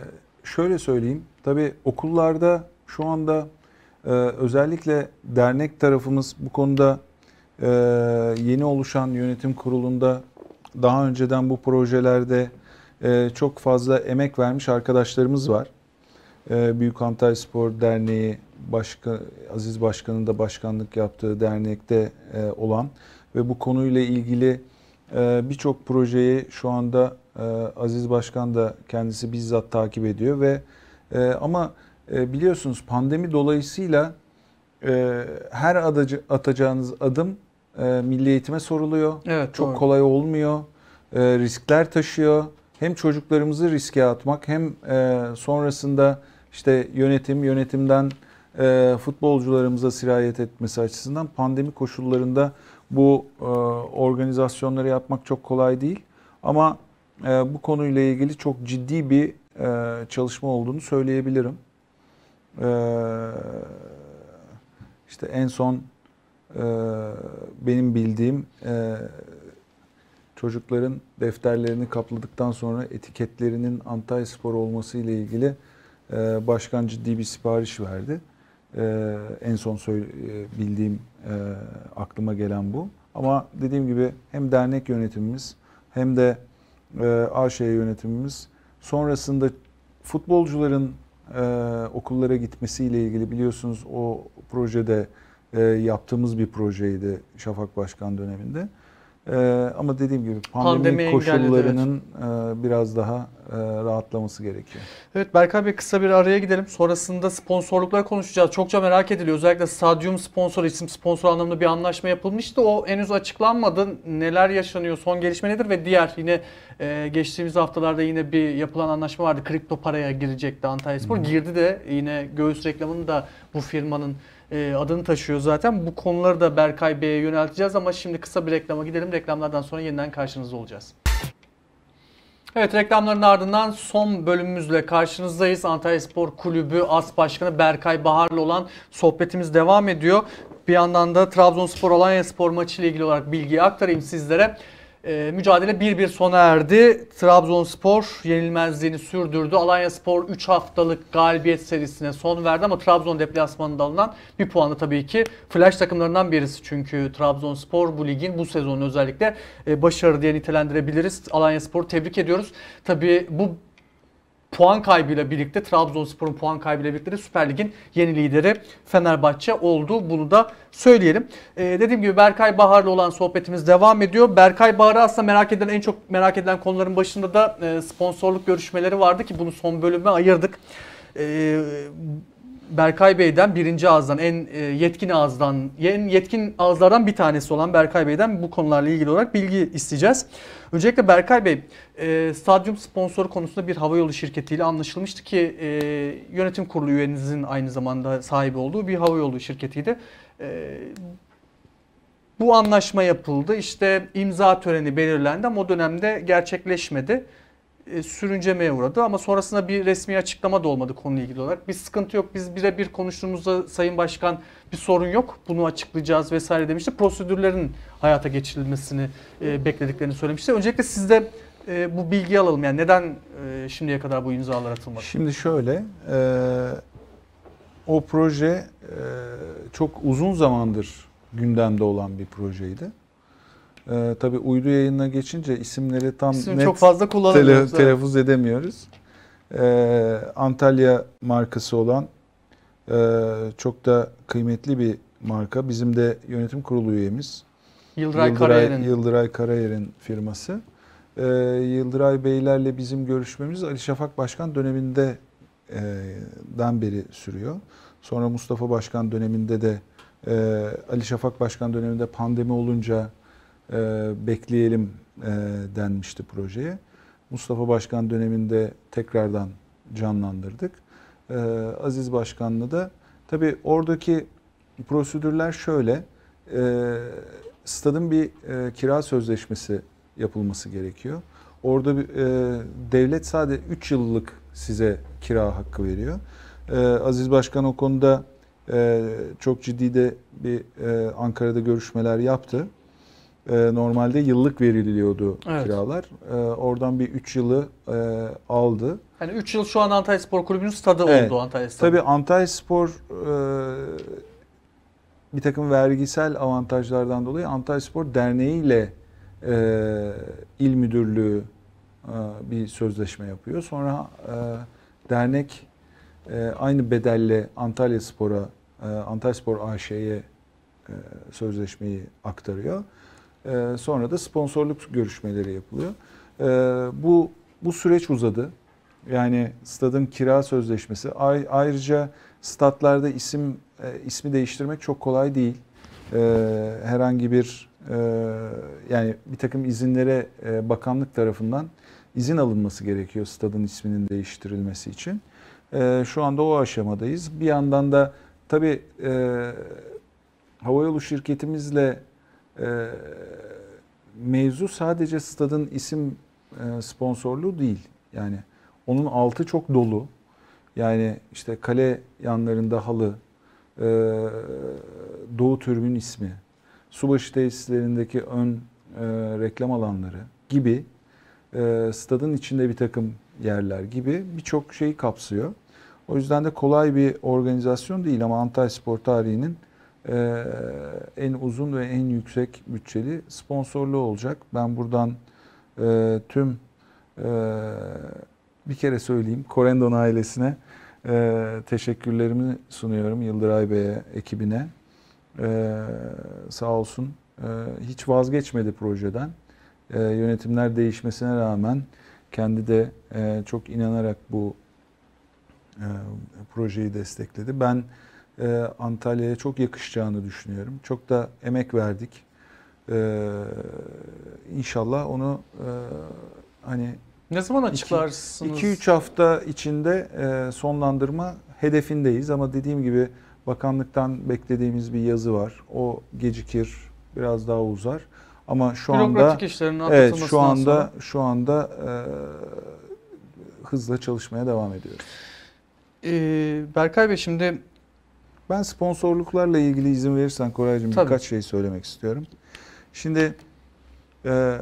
şöyle söyleyeyim. Tabii okullarda şu anda e, özellikle dernek tarafımız bu konuda e, yeni oluşan yönetim kurulunda daha önceden bu projelerde e, çok fazla emek vermiş arkadaşlarımız var. E, Büyük Antalya Spor Derneği başka Aziz Başkan'ın da başkanlık yaptığı dernekte e, olan ve bu konuyla ilgili e, birçok projeyi şu anda e, Aziz Başkan da kendisi bizzat takip ediyor ve e, ama e, biliyorsunuz pandemi dolayısıyla e, her adacı, atacağınız adım e, milli eğitime soruluyor. Evet, Çok doğru. kolay olmuyor. E, riskler taşıyor. Hem çocuklarımızı riske atmak hem e, sonrasında işte yönetim, yönetimden e, futbolcularımıza sirayet etmesi açısından pandemi koşullarında bu e, organizasyonları yapmak çok kolay değil. Ama e, bu konuyla ilgili çok ciddi bir e, çalışma olduğunu söyleyebilirim. E, işte en son e, benim bildiğim e, çocukların defterlerini kapladıktan sonra etiketlerinin Antalya Spor olması ile ilgili e, başkan ciddi bir sipariş verdi. E, en son söyle, bildiğim e, aklıma gelen bu. Ama dediğim gibi hem dernek yönetimimiz hem de e, AŞ yönetimimiz Sonrasında futbolcuların e, okullara gitmesiyle ilgili biliyorsunuz o projede e, yaptığımız bir projeydi Şafak Başkan döneminde. Ee, ama dediğim gibi pandemi, pandemi koşullarının evet. e, biraz daha e, rahatlaması gerekiyor. Evet Berkay Bey kısa bir araya gidelim. Sonrasında sponsorluklar konuşacağız. Çokça merak ediliyor. Özellikle stadyum sponsor, isim sponsor anlamında bir anlaşma yapılmıştı. O henüz açıklanmadı. Neler yaşanıyor, son gelişme nedir ve diğer yine e, geçtiğimiz haftalarda yine bir yapılan anlaşma vardı. Kripto paraya girecekti Antalya Spor. Girdi de yine göğüs reklamını da bu firmanın e, adını taşıyor zaten. Bu konuları da Berkay Bey'e yönelteceğiz ama şimdi kısa bir reklama gidelim. Reklamlardan sonra yeniden karşınızda olacağız. Evet reklamların ardından son bölümümüzle karşınızdayız. Antalya Spor Kulübü As Başkanı Berkay Bahar'la olan sohbetimiz devam ediyor. Bir yandan da Trabzonspor Alanya Spor maçı ile ilgili olarak bilgiyi aktarayım sizlere. E, mücadele bir bir sona erdi. Trabzonspor yenilmezliğini sürdürdü. Alanya Spor 3 haftalık galibiyet serisine son verdi ama Trabzon deplasmanında alınan bir puanı tabii ki flash takımlarından birisi. Çünkü Trabzonspor bu ligin bu sezonu özellikle e, başarı diye nitelendirebiliriz. Alanya Spor'u tebrik ediyoruz. Tabii bu puan kaybıyla birlikte Trabzonspor'un puan kaybıyla birlikte de Süper Lig'in yeni lideri Fenerbahçe oldu. Bunu da söyleyelim. ee, dediğim gibi Berkay Bahar'la olan sohbetimiz devam ediyor. Berkay Bahar'ı aslında merak edilen en çok merak edilen konuların başında da e, sponsorluk görüşmeleri vardı ki bunu son bölüme ayırdık. E, Berkay Bey'den birinci ağızdan en e, yetkin ağızdan en yetkin ağızlardan bir tanesi olan Berkay Bey'den bu konularla ilgili olarak bilgi isteyeceğiz. Öncelikle Berkay Bey e, stadyum sponsoru konusunda bir havayolu şirketiyle anlaşılmıştı ki e, yönetim kurulu üyenizin aynı zamanda sahibi olduğu bir havayolu şirketiydi. bu anlaşma yapıldı işte imza töreni belirlendi ama o dönemde gerçekleşmedi e, sürüncemeye uğradı ama sonrasında bir resmi açıklama da olmadı konuyla ilgili olarak. Bir sıkıntı yok. Biz birebir konuştuğumuzda Sayın Başkan bir sorun yok. Bunu açıklayacağız vesaire demişti. Prosedürlerin hayata geçirilmesini e, beklediklerini söylemişti. Öncelikle sizde e, bu bilgi alalım. Yani neden e, şimdiye kadar bu imzalar atılmadı? Şimdi şöyle e, o proje e, çok uzun zamandır gündemde olan bir projeydi. Ee, tabii uydu yayınına geçince isimleri tam İsim net çok fazla tele, telaffuz edemiyoruz. Ee, Antalya markası olan e, çok da kıymetli bir marka. Bizim de yönetim kurulu üyemiz. Yıldıray, Yıldıray Karayer'in. Yıldıray Karayer'in firması. Ee, Yıldıray Beylerle bizim görüşmemiz Ali Şafak Başkan döneminde e, den beri sürüyor. Sonra Mustafa Başkan döneminde de e, Ali Şafak Başkan döneminde pandemi olunca e, bekleyelim e, denmişti projeye. Mustafa Başkan döneminde tekrardan canlandırdık. E, Aziz Başkan'la da tabii oradaki prosedürler şöyle. E, stadın bir e, kira sözleşmesi yapılması gerekiyor. Orada bir, e, devlet sadece 3 yıllık size kira hakkı veriyor. E, Aziz Başkan o konuda e, çok ciddi de bir e, Ankara'da görüşmeler yaptı e, normalde yıllık veriliyordu evet. kiralar. E, oradan bir 3 yılı e, aldı. Yani 3 yıl şu an Antalya Spor Kulübü'nün stadı evet. oldu Antalya Spor. Tabii Antalya Spor e, bir takım vergisel avantajlardan dolayı Antalya Spor Derneği ile e, il müdürlüğü e, bir sözleşme yapıyor. Sonra e, dernek e, aynı bedelle Antalya Spor'a, e, Antalya Spor AŞ'ye e, sözleşmeyi aktarıyor. Ee, sonra da sponsorluk görüşmeleri yapılıyor. Ee, bu bu süreç uzadı. Yani stadın kira sözleşmesi. Ayrıca statlarda isim e, ismi değiştirmek çok kolay değil. Ee, herhangi bir e, yani bir takım izinlere e, bakanlık tarafından izin alınması gerekiyor stadın isminin değiştirilmesi için. E, şu anda o aşamadayız. Bir yandan da tabii e, havayolu şirketimizle ee, mevzu sadece stadın isim e, sponsorluğu değil. Yani onun altı çok dolu. Yani işte kale yanlarında halı, e, Doğu Türbün ismi, Subaşı tesislerindeki ön e, reklam alanları gibi e, stadın içinde bir takım yerler gibi birçok şeyi kapsıyor. O yüzden de kolay bir organizasyon değil ama Antalya Spor tarihinin e, en uzun ve en yüksek bütçeli sponsorlu olacak. Ben buradan e, tüm e, bir kere söyleyeyim Korendon ailesine e, teşekkürlerimi sunuyorum Yıldıray Bey'e, ekibine. E, sağ olsun e, hiç vazgeçmedi projeden. E, yönetimler değişmesine rağmen kendi de e, çok inanarak bu e, projeyi destekledi. Ben e, Antalya'ya çok yakışacağını düşünüyorum. Çok da emek verdik. E, inşallah onu e, hani ne zaman açıklarsınız? 2-3 hafta içinde e, sonlandırma hedefindeyiz ama dediğim gibi bakanlıktan beklediğimiz bir yazı var. O gecikir, biraz daha uzar. Ama şu anda evet şu anda sonra... şu anda e, hızla çalışmaya devam ediyoruz. Ee, Berkay Bey şimdi ben sponsorluklarla ilgili izin verirsen Koraycığım Tabii. birkaç şey söylemek istiyorum. Şimdi e,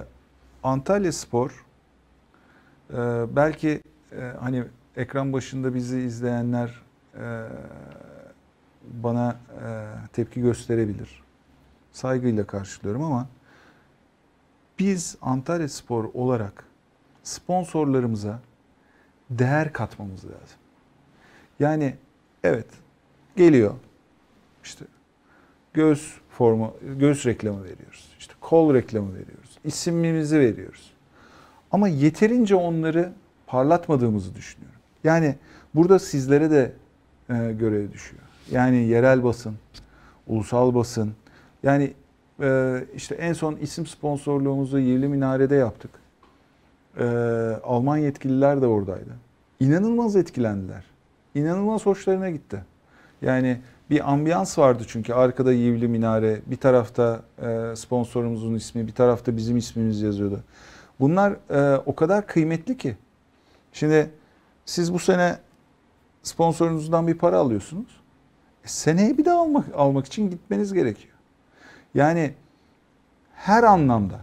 Antalya Spor e, belki e, hani ekran başında bizi izleyenler e, bana e, tepki gösterebilir. Saygıyla karşılıyorum ama biz Antalya Spor olarak sponsorlarımıza değer katmamız lazım. Yani evet geliyor. İşte göz formu, göz reklamı veriyoruz. İşte kol reklamı veriyoruz. İsimimizi veriyoruz. Ama yeterince onları parlatmadığımızı düşünüyorum. Yani burada sizlere de e, görev düşüyor. Yani yerel basın, ulusal basın. Yani e, işte en son isim sponsorluğumuzu Yerli Minare'de yaptık. E, Alman yetkililer de oradaydı. İnanılmaz etkilendiler. İnanılmaz hoşlarına gitti. Yani bir ambiyans vardı çünkü arkada Yivli Minare, bir tarafta e, sponsorumuzun ismi, bir tarafta bizim ismimiz yazıyordu. Bunlar e, o kadar kıymetli ki. Şimdi siz bu sene sponsorunuzdan bir para alıyorsunuz. E, seneye bir daha almak, almak için gitmeniz gerekiyor. Yani her anlamda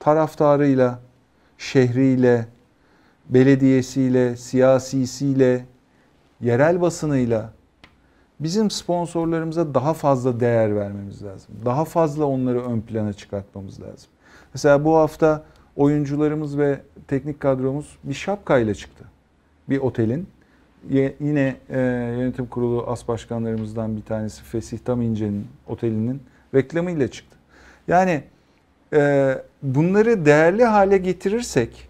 taraftarıyla, şehriyle, belediyesiyle, siyasisiyle, yerel basınıyla, bizim sponsorlarımıza daha fazla değer vermemiz lazım. Daha fazla onları ön plana çıkartmamız lazım. Mesela bu hafta oyuncularımız ve teknik kadromuz bir şapkayla çıktı. Bir otelin. Yine e, yönetim kurulu as başkanlarımızdan bir tanesi Fesih Tam İnce'nin otelinin reklamıyla çıktı. Yani e, bunları değerli hale getirirsek,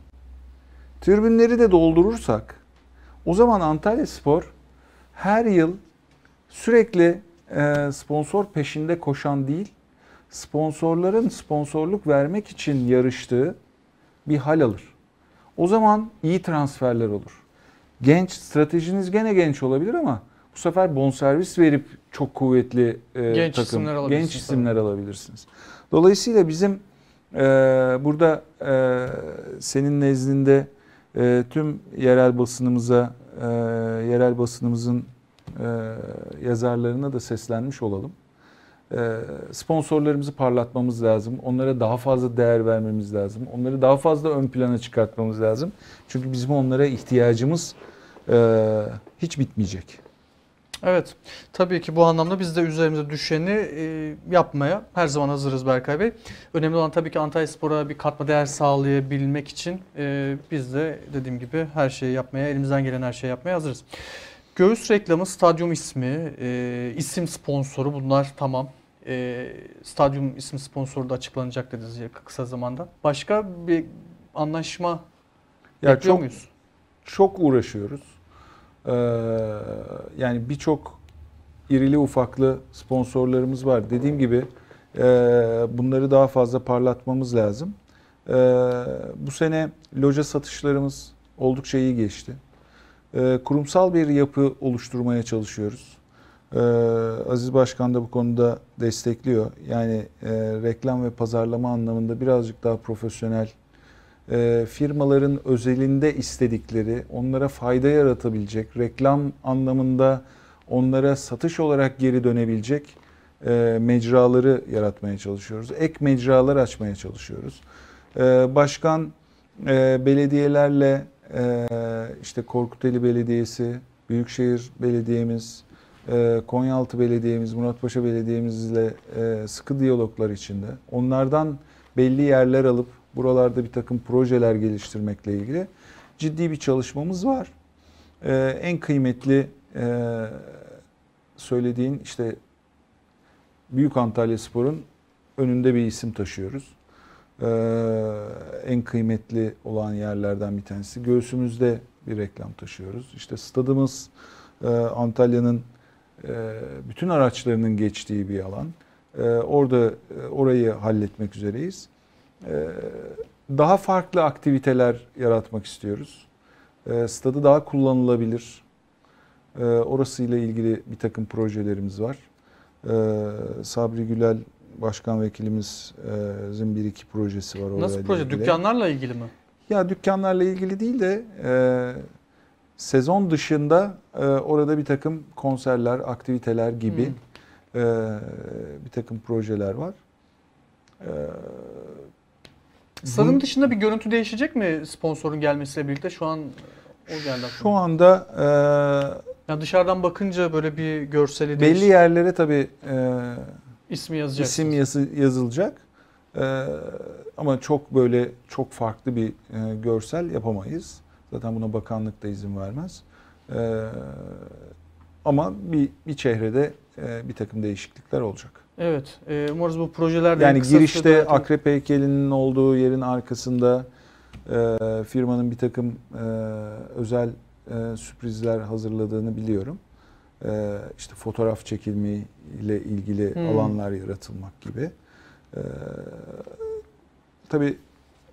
tribünleri de doldurursak o zaman Antalya Spor her yıl sürekli e, sponsor peşinde koşan değil, sponsorların sponsorluk vermek için yarıştığı bir hal alır. O zaman iyi transferler olur. Genç, stratejiniz gene genç olabilir ama bu sefer bonservis verip çok kuvvetli e, genç takım, isimler genç isimler alabilirsiniz. Dolayısıyla bizim e, burada e, senin nezdinde e, tüm yerel basınımıza, e, yerel basınımızın e, yazarlarına da seslenmiş olalım. E, sponsorlarımızı parlatmamız lazım. Onlara daha fazla değer vermemiz lazım. Onları daha fazla ön plana çıkartmamız lazım. Çünkü bizim onlara ihtiyacımız e, hiç bitmeyecek. Evet. Tabii ki bu anlamda biz de üzerimize düşeni e, yapmaya her zaman hazırız Berkay Bey. Önemli olan tabii ki Antalya Spor'a bir katma değer sağlayabilmek için e, biz de dediğim gibi her şeyi yapmaya, elimizden gelen her şeyi yapmaya hazırız. Göğüs reklamı, stadyum ismi, e, isim sponsoru bunlar tamam. E, stadyum isim sponsoru da açıklanacak dediniz ya kısa zamanda. Başka bir anlaşma ya bekliyor çok, muyuz? Çok uğraşıyoruz. Ee, yani birçok irili ufaklı sponsorlarımız var. Dediğim gibi e, bunları daha fazla parlatmamız lazım. E, bu sene loja satışlarımız oldukça iyi geçti. Ee, kurumsal bir yapı oluşturmaya çalışıyoruz. Ee, Aziz Başkan da bu konuda destekliyor. Yani e, reklam ve pazarlama anlamında birazcık daha profesyonel e, firmaların özelinde istedikleri, onlara fayda yaratabilecek, reklam anlamında onlara satış olarak geri dönebilecek e, mecraları yaratmaya çalışıyoruz. Ek mecralar açmaya çalışıyoruz. Ee, başkan belediyelerle e, işte Korkuteli Belediyesi, Büyükşehir Belediyemiz, e, Konyaaltı Belediyemiz, Muratpaşa Belediyemizle ile sıkı diyaloglar içinde. Onlardan belli yerler alıp buralarda bir takım projeler geliştirmekle ilgili ciddi bir çalışmamız var. Ee, en kıymetli e, söylediğin işte Büyük Antalya Spor'un önünde bir isim taşıyoruz. Ee, en kıymetli olan yerlerden bir tanesi. Göğsümüzde bir reklam taşıyoruz. İşte stadımız e, Antalya'nın e, bütün araçlarının geçtiği bir alan. E, orada orayı halletmek üzereyiz. daha farklı aktiviteler yaratmak istiyoruz. E, stadı daha kullanılabilir. E, orasıyla ilgili bir takım projelerimiz var. Sabri Gülal başkan vekilimizin e, bir iki projesi var. Nasıl proje? Ilgili. Dükkanlarla ilgili mi? Ya dükkanlarla ilgili değil de e, sezon dışında e, orada bir takım konserler, aktiviteler gibi hmm. e, bir takım projeler var. E, Salın dışında bir görüntü değişecek mi sponsorun gelmesiyle birlikte? Şu an o geldi Şu anda e, yani dışarıdan bakınca böyle bir görseli belli değiş- yerlere tabii e, İsmi yazacak. İsim yazı, yazılacak. Ee, ama çok böyle çok farklı bir e, görsel yapamayız. Zaten buna bakanlık da izin vermez. Ee, ama bir, bir çehrede e, bir takım değişiklikler olacak. Evet. E, umarız bu projelerden Yani girişte zaten... akrep heykelinin olduğu yerin arkasında e, firmanın bir takım e, özel e, sürprizler hazırladığını biliyorum. Ee, işte fotoğraf çekilme ile ilgili hmm. alanlar yaratılmak gibi. Ee, tabi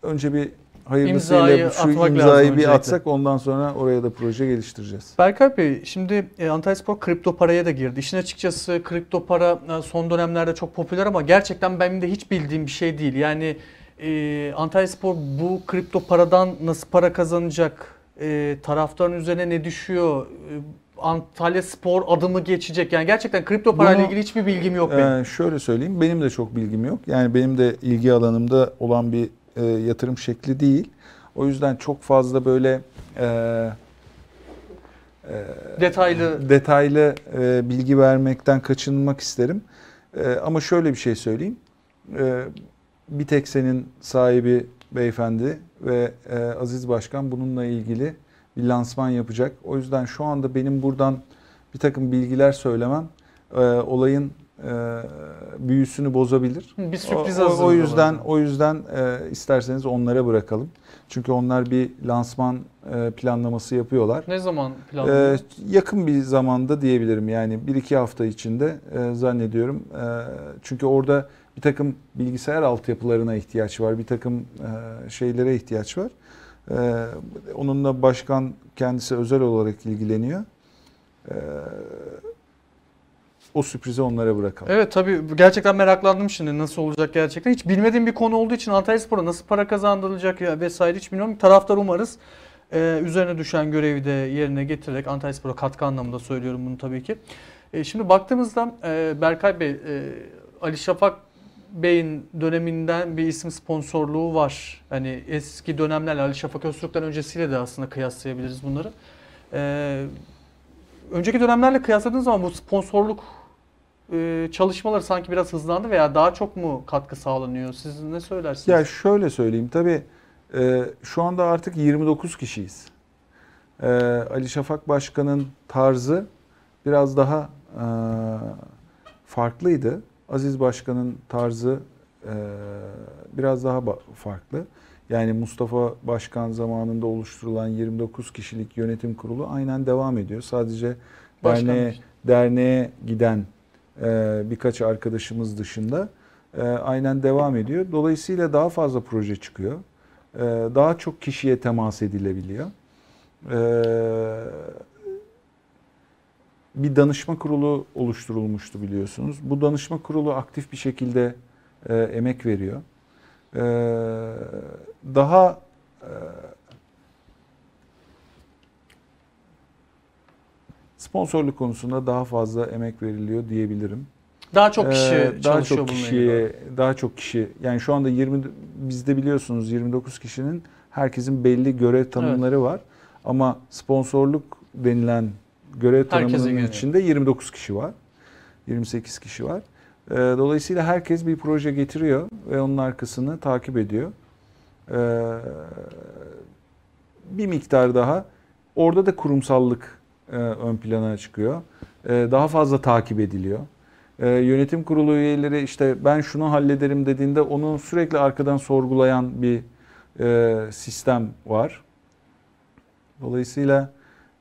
önce bir hayırlısıyla imzayı atmak imzayı bir öncelikle. atsak ondan sonra oraya da proje geliştireceğiz. Berkay Bey şimdi e, Antalya Spor kripto paraya da girdi. İşin açıkçası kripto para e, son dönemlerde çok popüler ama gerçekten benim de hiç bildiğim bir şey değil. Yani e, Antalya Spor bu kripto paradan nasıl para kazanacak? E, taraftarın üzerine ne düşüyor? E, Antalya Spor adımı geçecek? Yani gerçekten kripto parayla ilgili hiçbir bilgim yok benim. E, şöyle söyleyeyim benim de çok bilgim yok. Yani benim de ilgi alanımda olan bir e, yatırım şekli değil. O yüzden çok fazla böyle e, e, detaylı detaylı e, bilgi vermekten kaçınmak isterim. E, ama şöyle bir şey söyleyeyim. E, bir tek senin sahibi beyefendi ve e, Aziz Başkan bununla ilgili bir lansman yapacak. O yüzden şu anda benim buradan bir takım bilgiler söylemem e, olayın e, büyüsünü bozabilir. Bir sürpriz o, o, o yüzden o yüzden e, isterseniz onlara bırakalım. Çünkü onlar bir lansman e, planlaması yapıyorlar. Ne zaman planlıyor? E, yakın bir zamanda diyebilirim yani bir iki hafta içinde e, zannediyorum. E, çünkü orada bir takım bilgisayar altyapılarına ihtiyaç var, bir takım e, şeylere ihtiyaç var. Ee, onunla başkan kendisi özel olarak ilgileniyor. Ee, o sürprizi onlara bırakalım. Evet tabii gerçekten meraklandım şimdi nasıl olacak gerçekten. Hiç bilmediğim bir konu olduğu için Antalyaspor'a nasıl para kazandırılacak ya vesaire hiç bilmiyorum. Taraftar umarız e, üzerine düşen görevi de yerine getirerek Antalyaspor'a katkı anlamında söylüyorum bunu tabii ki. E, şimdi baktığımızda e, Berkay Bey, Ali Şafak Bey'in döneminden bir isim sponsorluğu var. Hani eski dönemler Ali Şafak Öztürk'ten öncesiyle de aslında kıyaslayabiliriz bunları. Ee, önceki dönemlerle kıyasladığınız zaman bu sponsorluk e, çalışmaları sanki biraz hızlandı veya daha çok mu katkı sağlanıyor? Siz ne söylersiniz? Ya şöyle söyleyeyim tabii e, şu anda artık 29 kişiyiz. E, Ali Şafak Başkan'ın tarzı biraz daha e, farklıydı. Aziz Başkan'ın tarzı e, biraz daha farklı. Yani Mustafa Başkan zamanında oluşturulan 29 kişilik yönetim kurulu aynen devam ediyor. Sadece Başkan derneğe, derneğe giden e, birkaç arkadaşımız dışında e, aynen devam ediyor. Dolayısıyla daha fazla proje çıkıyor. E, daha çok kişiye temas edilebiliyor. Eee bir danışma kurulu oluşturulmuştu biliyorsunuz. Bu danışma kurulu aktif bir şekilde e, emek veriyor. E, daha e, sponsorluk konusunda daha fazla emek veriliyor diyebilirim. Daha çok e, kişi ee, daha çok kişiye, Daha çok kişi. Yani şu anda 20 bizde biliyorsunuz 29 kişinin herkesin belli görev tanımları evet. var. Ama sponsorluk denilen görev tanımının içinde 29 kişi var. 28 kişi var. Ee, dolayısıyla herkes bir proje getiriyor ve onun arkasını takip ediyor. Ee, bir miktar daha orada da kurumsallık e, ön plana çıkıyor. Ee, daha fazla takip ediliyor. Yönetim kurulu üyeleri işte ben şunu hallederim dediğinde onu sürekli arkadan sorgulayan bir e, sistem var. Dolayısıyla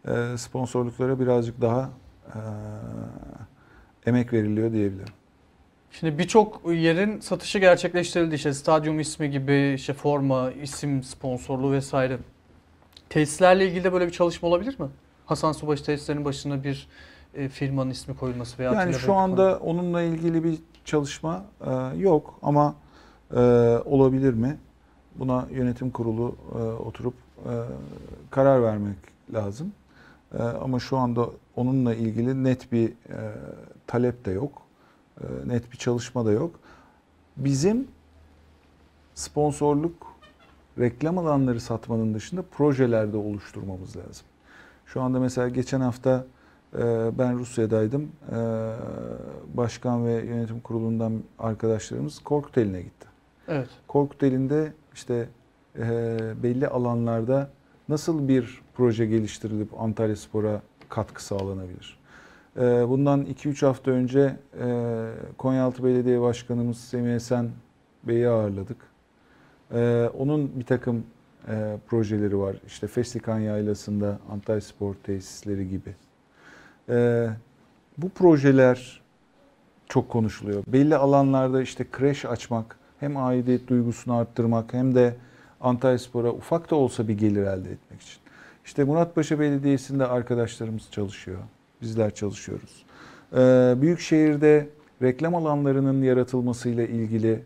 e, sponsorluklara birazcık daha e, emek veriliyor diyebilirim. Şimdi birçok yerin satışı gerçekleştirildi. İşte stadyum ismi gibi, işte forma, isim sponsorluğu vesaire. Tesislerle ilgili de böyle bir çalışma olabilir mi? Hasan Subaşı tesislerinin başına bir e, firmanın ismi koyulması veya... Yani şu anda konu. onunla ilgili bir çalışma e, yok ama e, olabilir mi? Buna yönetim kurulu e, oturup e, karar vermek lazım. E, ama şu anda onunla ilgili net bir e, talep de yok. E, net bir çalışma da yok. Bizim sponsorluk reklam alanları satmanın dışında projelerde oluşturmamız lazım. Şu anda mesela geçen hafta e, ben Rusya'daydım. E, başkan ve yönetim kurulundan arkadaşlarımız Korkut Eline gitti. Evet. Elinde işte e, belli alanlarda nasıl bir proje geliştirilip Antalya Spor'a katkı sağlanabilir? Ee, bundan 2-3 hafta önce e, Konyaaltı Belediye Başkanımız Semih Esen Bey'i ağırladık. Ee, onun bir takım e, projeleri var. İşte Feslikan Yaylası'nda Antalya Spor tesisleri gibi. Ee, bu projeler çok konuşuluyor. Belli alanlarda işte kreş açmak hem aidiyet duygusunu arttırmak hem de Antalya Spor'a ufak da olsa bir gelir elde etmek için. İşte Muratpaşa Belediyesi'nde arkadaşlarımız çalışıyor. Bizler çalışıyoruz. Ee, Büyükşehir'de reklam alanlarının yaratılmasıyla ilgili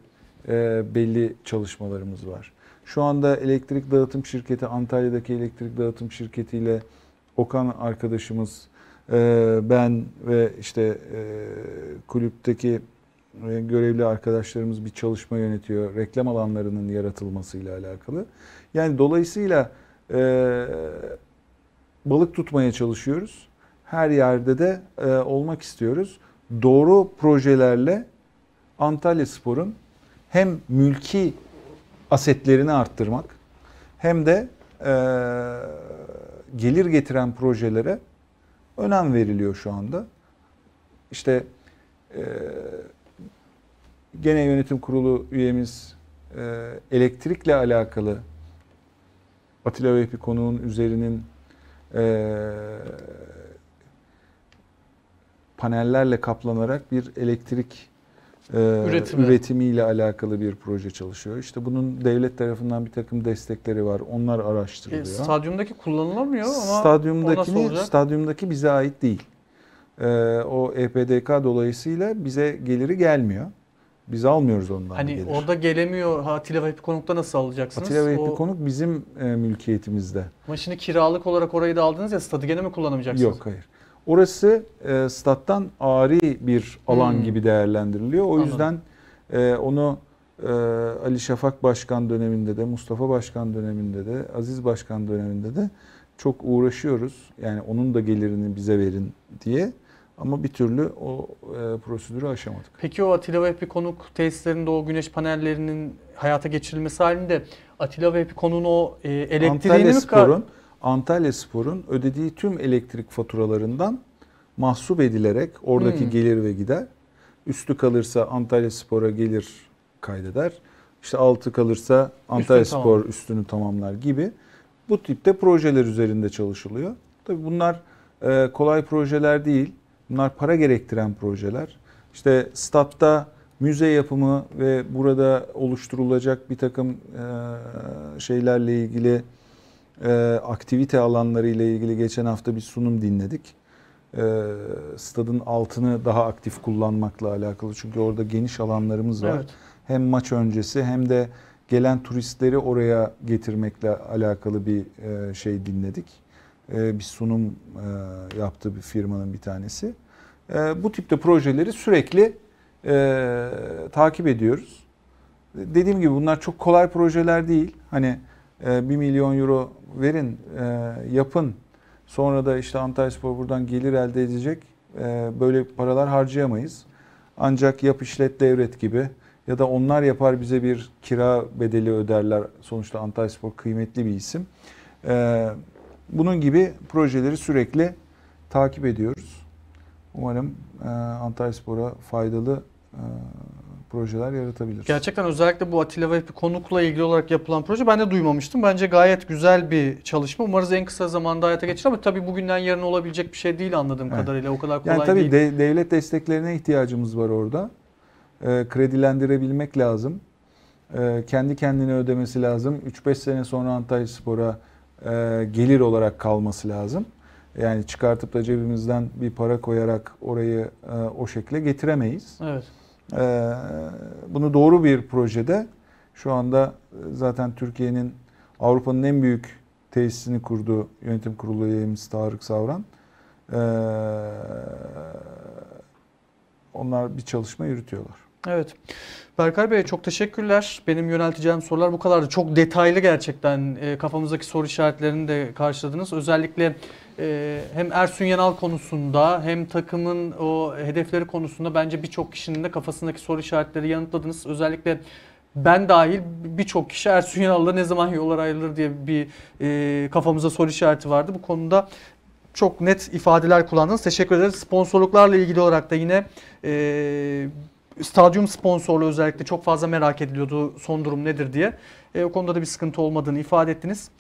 e, belli çalışmalarımız var. Şu anda elektrik dağıtım şirketi, Antalya'daki elektrik dağıtım şirketiyle Okan arkadaşımız, e, ben ve işte e, kulüpteki ee, görevli arkadaşlarımız bir çalışma yönetiyor reklam alanlarının yaratılmasıyla alakalı. Yani dolayısıyla e, balık tutmaya çalışıyoruz. Her yerde de e, olmak istiyoruz. Doğru projelerle Antalya Spor'un hem mülki asetlerini arttırmak hem de e, gelir getiren projelere önem veriliyor şu anda. İşte e, gene yönetim kurulu üyemiz e, elektrikle alakalı Atilla Vehbi konuğun üzerinin e, panellerle kaplanarak bir elektrik e, üretimi. üretimiyle alakalı bir proje çalışıyor. İşte bunun devlet tarafından bir takım destekleri var. Onlar araştırılıyor. E, stadyumdaki kullanılamıyor ama stadyumdaki stadyumdaki bize ait değil. E, o EPDK dolayısıyla bize geliri gelmiyor. Biz almıyoruz ondan Hani gelir. orada gelemiyor Hatile ve Hipikonuk'ta nasıl alacaksınız? Hatile ve Hipikonuk o... bizim e, mülkiyetimizde. Ama şimdi kiralık olarak orayı da aldınız ya stadı gene mi kullanamayacaksınız? Yok hayır. Orası e, stat'tan ari bir alan hmm. gibi değerlendiriliyor. O Anladım. yüzden e, onu e, Ali Şafak Başkan döneminde de, Mustafa Başkan döneminde de, Aziz Başkan döneminde de çok uğraşıyoruz. Yani onun da gelirini bize verin diye. Ama bir türlü o e, prosedürü aşamadık. Peki o Atilla ve Epikonuk tesislerinde o güneş panellerinin hayata geçirilmesi halinde Atilla ve Epikonuk'un o e, elektriğini Antalya mi... Spor'un, Antalya Spor'un ödediği tüm elektrik faturalarından mahsup edilerek oradaki hmm. gelir ve gider. Üstü kalırsa Antalya Spor'a gelir kaydeder. İşte altı kalırsa Antalya üstünü Spor tamam. üstünü tamamlar gibi. Bu tipte projeler üzerinde çalışılıyor. Tabii bunlar e, kolay projeler değil. Bunlar para gerektiren projeler. İşte statta müze yapımı ve burada oluşturulacak bir takım şeylerle ilgili aktivite alanları ile ilgili geçen hafta bir sunum dinledik. Stadın altını daha aktif kullanmakla alakalı çünkü orada geniş alanlarımız var. Evet. Hem maç öncesi hem de gelen turistleri oraya getirmekle alakalı bir şey dinledik e, bir sunum e, yaptığı bir firmanın bir tanesi. E, bu tipte projeleri sürekli e, takip ediyoruz. Ee, dediğim gibi bunlar çok kolay projeler değil. Hani e, 1 milyon euro verin, e, yapın. Sonra da işte Antalya Spor buradan gelir elde edecek. E, böyle paralar harcayamayız. Ancak yap işlet devret gibi ya da onlar yapar bize bir kira bedeli öderler. Sonuçta Antalya Spor kıymetli bir isim. Evet bunun gibi projeleri sürekli takip ediyoruz. Umarım e, Antalya Spor'a faydalı e, projeler yaratabilir. Gerçekten özellikle bu Atilla Vehbi konukla ilgili olarak yapılan proje ben de duymamıştım. Bence gayet güzel bir çalışma. Umarız en kısa zamanda hayata geçir ama tabii bugünden yarın olabilecek bir şey değil anladığım evet. kadarıyla. O kadar kolay yani tabii değil. De, devlet desteklerine ihtiyacımız var orada. E, kredilendirebilmek lazım. E, kendi kendine ödemesi lazım. 3-5 sene sonra Antalya Spor'a e, gelir olarak kalması lazım. Yani çıkartıp da cebimizden bir para koyarak orayı e, o şekle getiremeyiz. Evet. E, bunu doğru bir projede şu anda zaten Türkiye'nin Avrupa'nın en büyük tesisini kurdu yönetim kurulu üyemiz Tarık Savran. onlar bir çalışma yürütüyorlar. Evet. Berkay Bey çok teşekkürler. Benim yönelteceğim sorular bu kadardı. Çok detaylı gerçekten e, kafamızdaki soru işaretlerini de karşıladınız. Özellikle e, hem Ersun Yanal konusunda hem takımın o hedefleri konusunda bence birçok kişinin de kafasındaki soru işaretleri yanıtladınız. Özellikle ben dahil birçok kişi Ersun Yanal'la ne zaman yollar ayrılır diye bir e, kafamıza soru işareti vardı. Bu konuda çok net ifadeler kullandınız. Teşekkür ederiz. Sponsorluklarla ilgili olarak da yine e, stadyum sponsorluğu özellikle çok fazla merak ediliyordu son durum nedir diye. E, o konuda da bir sıkıntı olmadığını ifade ettiniz.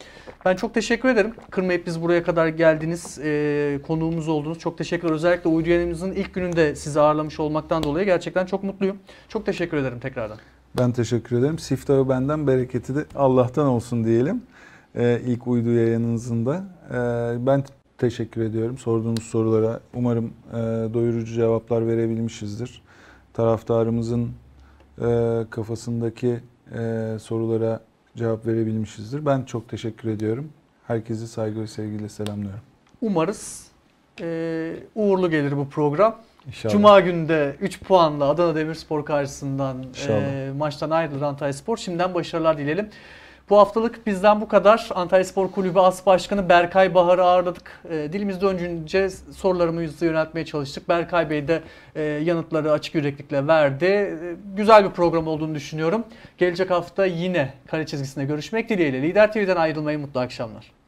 Ben çok teşekkür ederim. Kırmayıp biz buraya kadar geldiniz, e, konuğumuz oldunuz. Çok teşekkürler. Özellikle uydu yayınımızın ilk gününde sizi ağırlamış olmaktan dolayı gerçekten çok mutluyum. Çok teşekkür ederim tekrardan. Ben teşekkür ederim. Siftahı benden, bereketi de Allah'tan olsun diyelim. Ee, ilk uydu yayınınızın da. Ee, ben teşekkür ediyorum sorduğunuz sorulara. Umarım e, doyurucu cevaplar verebilmişizdir taraftarımızın e, kafasındaki e, sorulara cevap verebilmişizdir. Ben çok teşekkür ediyorum. Herkesi saygı ve sevgiyle selamlıyorum. Umarız e, uğurlu gelir bu program. İnşallah. Cuma günde 3 puanla Adana Demirspor karşısından e, maçtan ayrılan Antalya Spor. Şimdiden başarılar dileyelim. Bu haftalık bizden bu kadar. Antalya Spor Kulübü As Başkanı Berkay Bahar'ı ağırladık. Ee, dilimiz döncünce önce sorularımızı yöneltmeye çalıştık. Berkay Bey de e, yanıtları açık yüreklikle verdi. Ee, güzel bir program olduğunu düşünüyorum. Gelecek hafta yine kare çizgisinde görüşmek dileğiyle. Lider TV'den ayrılmayı mutlu akşamlar.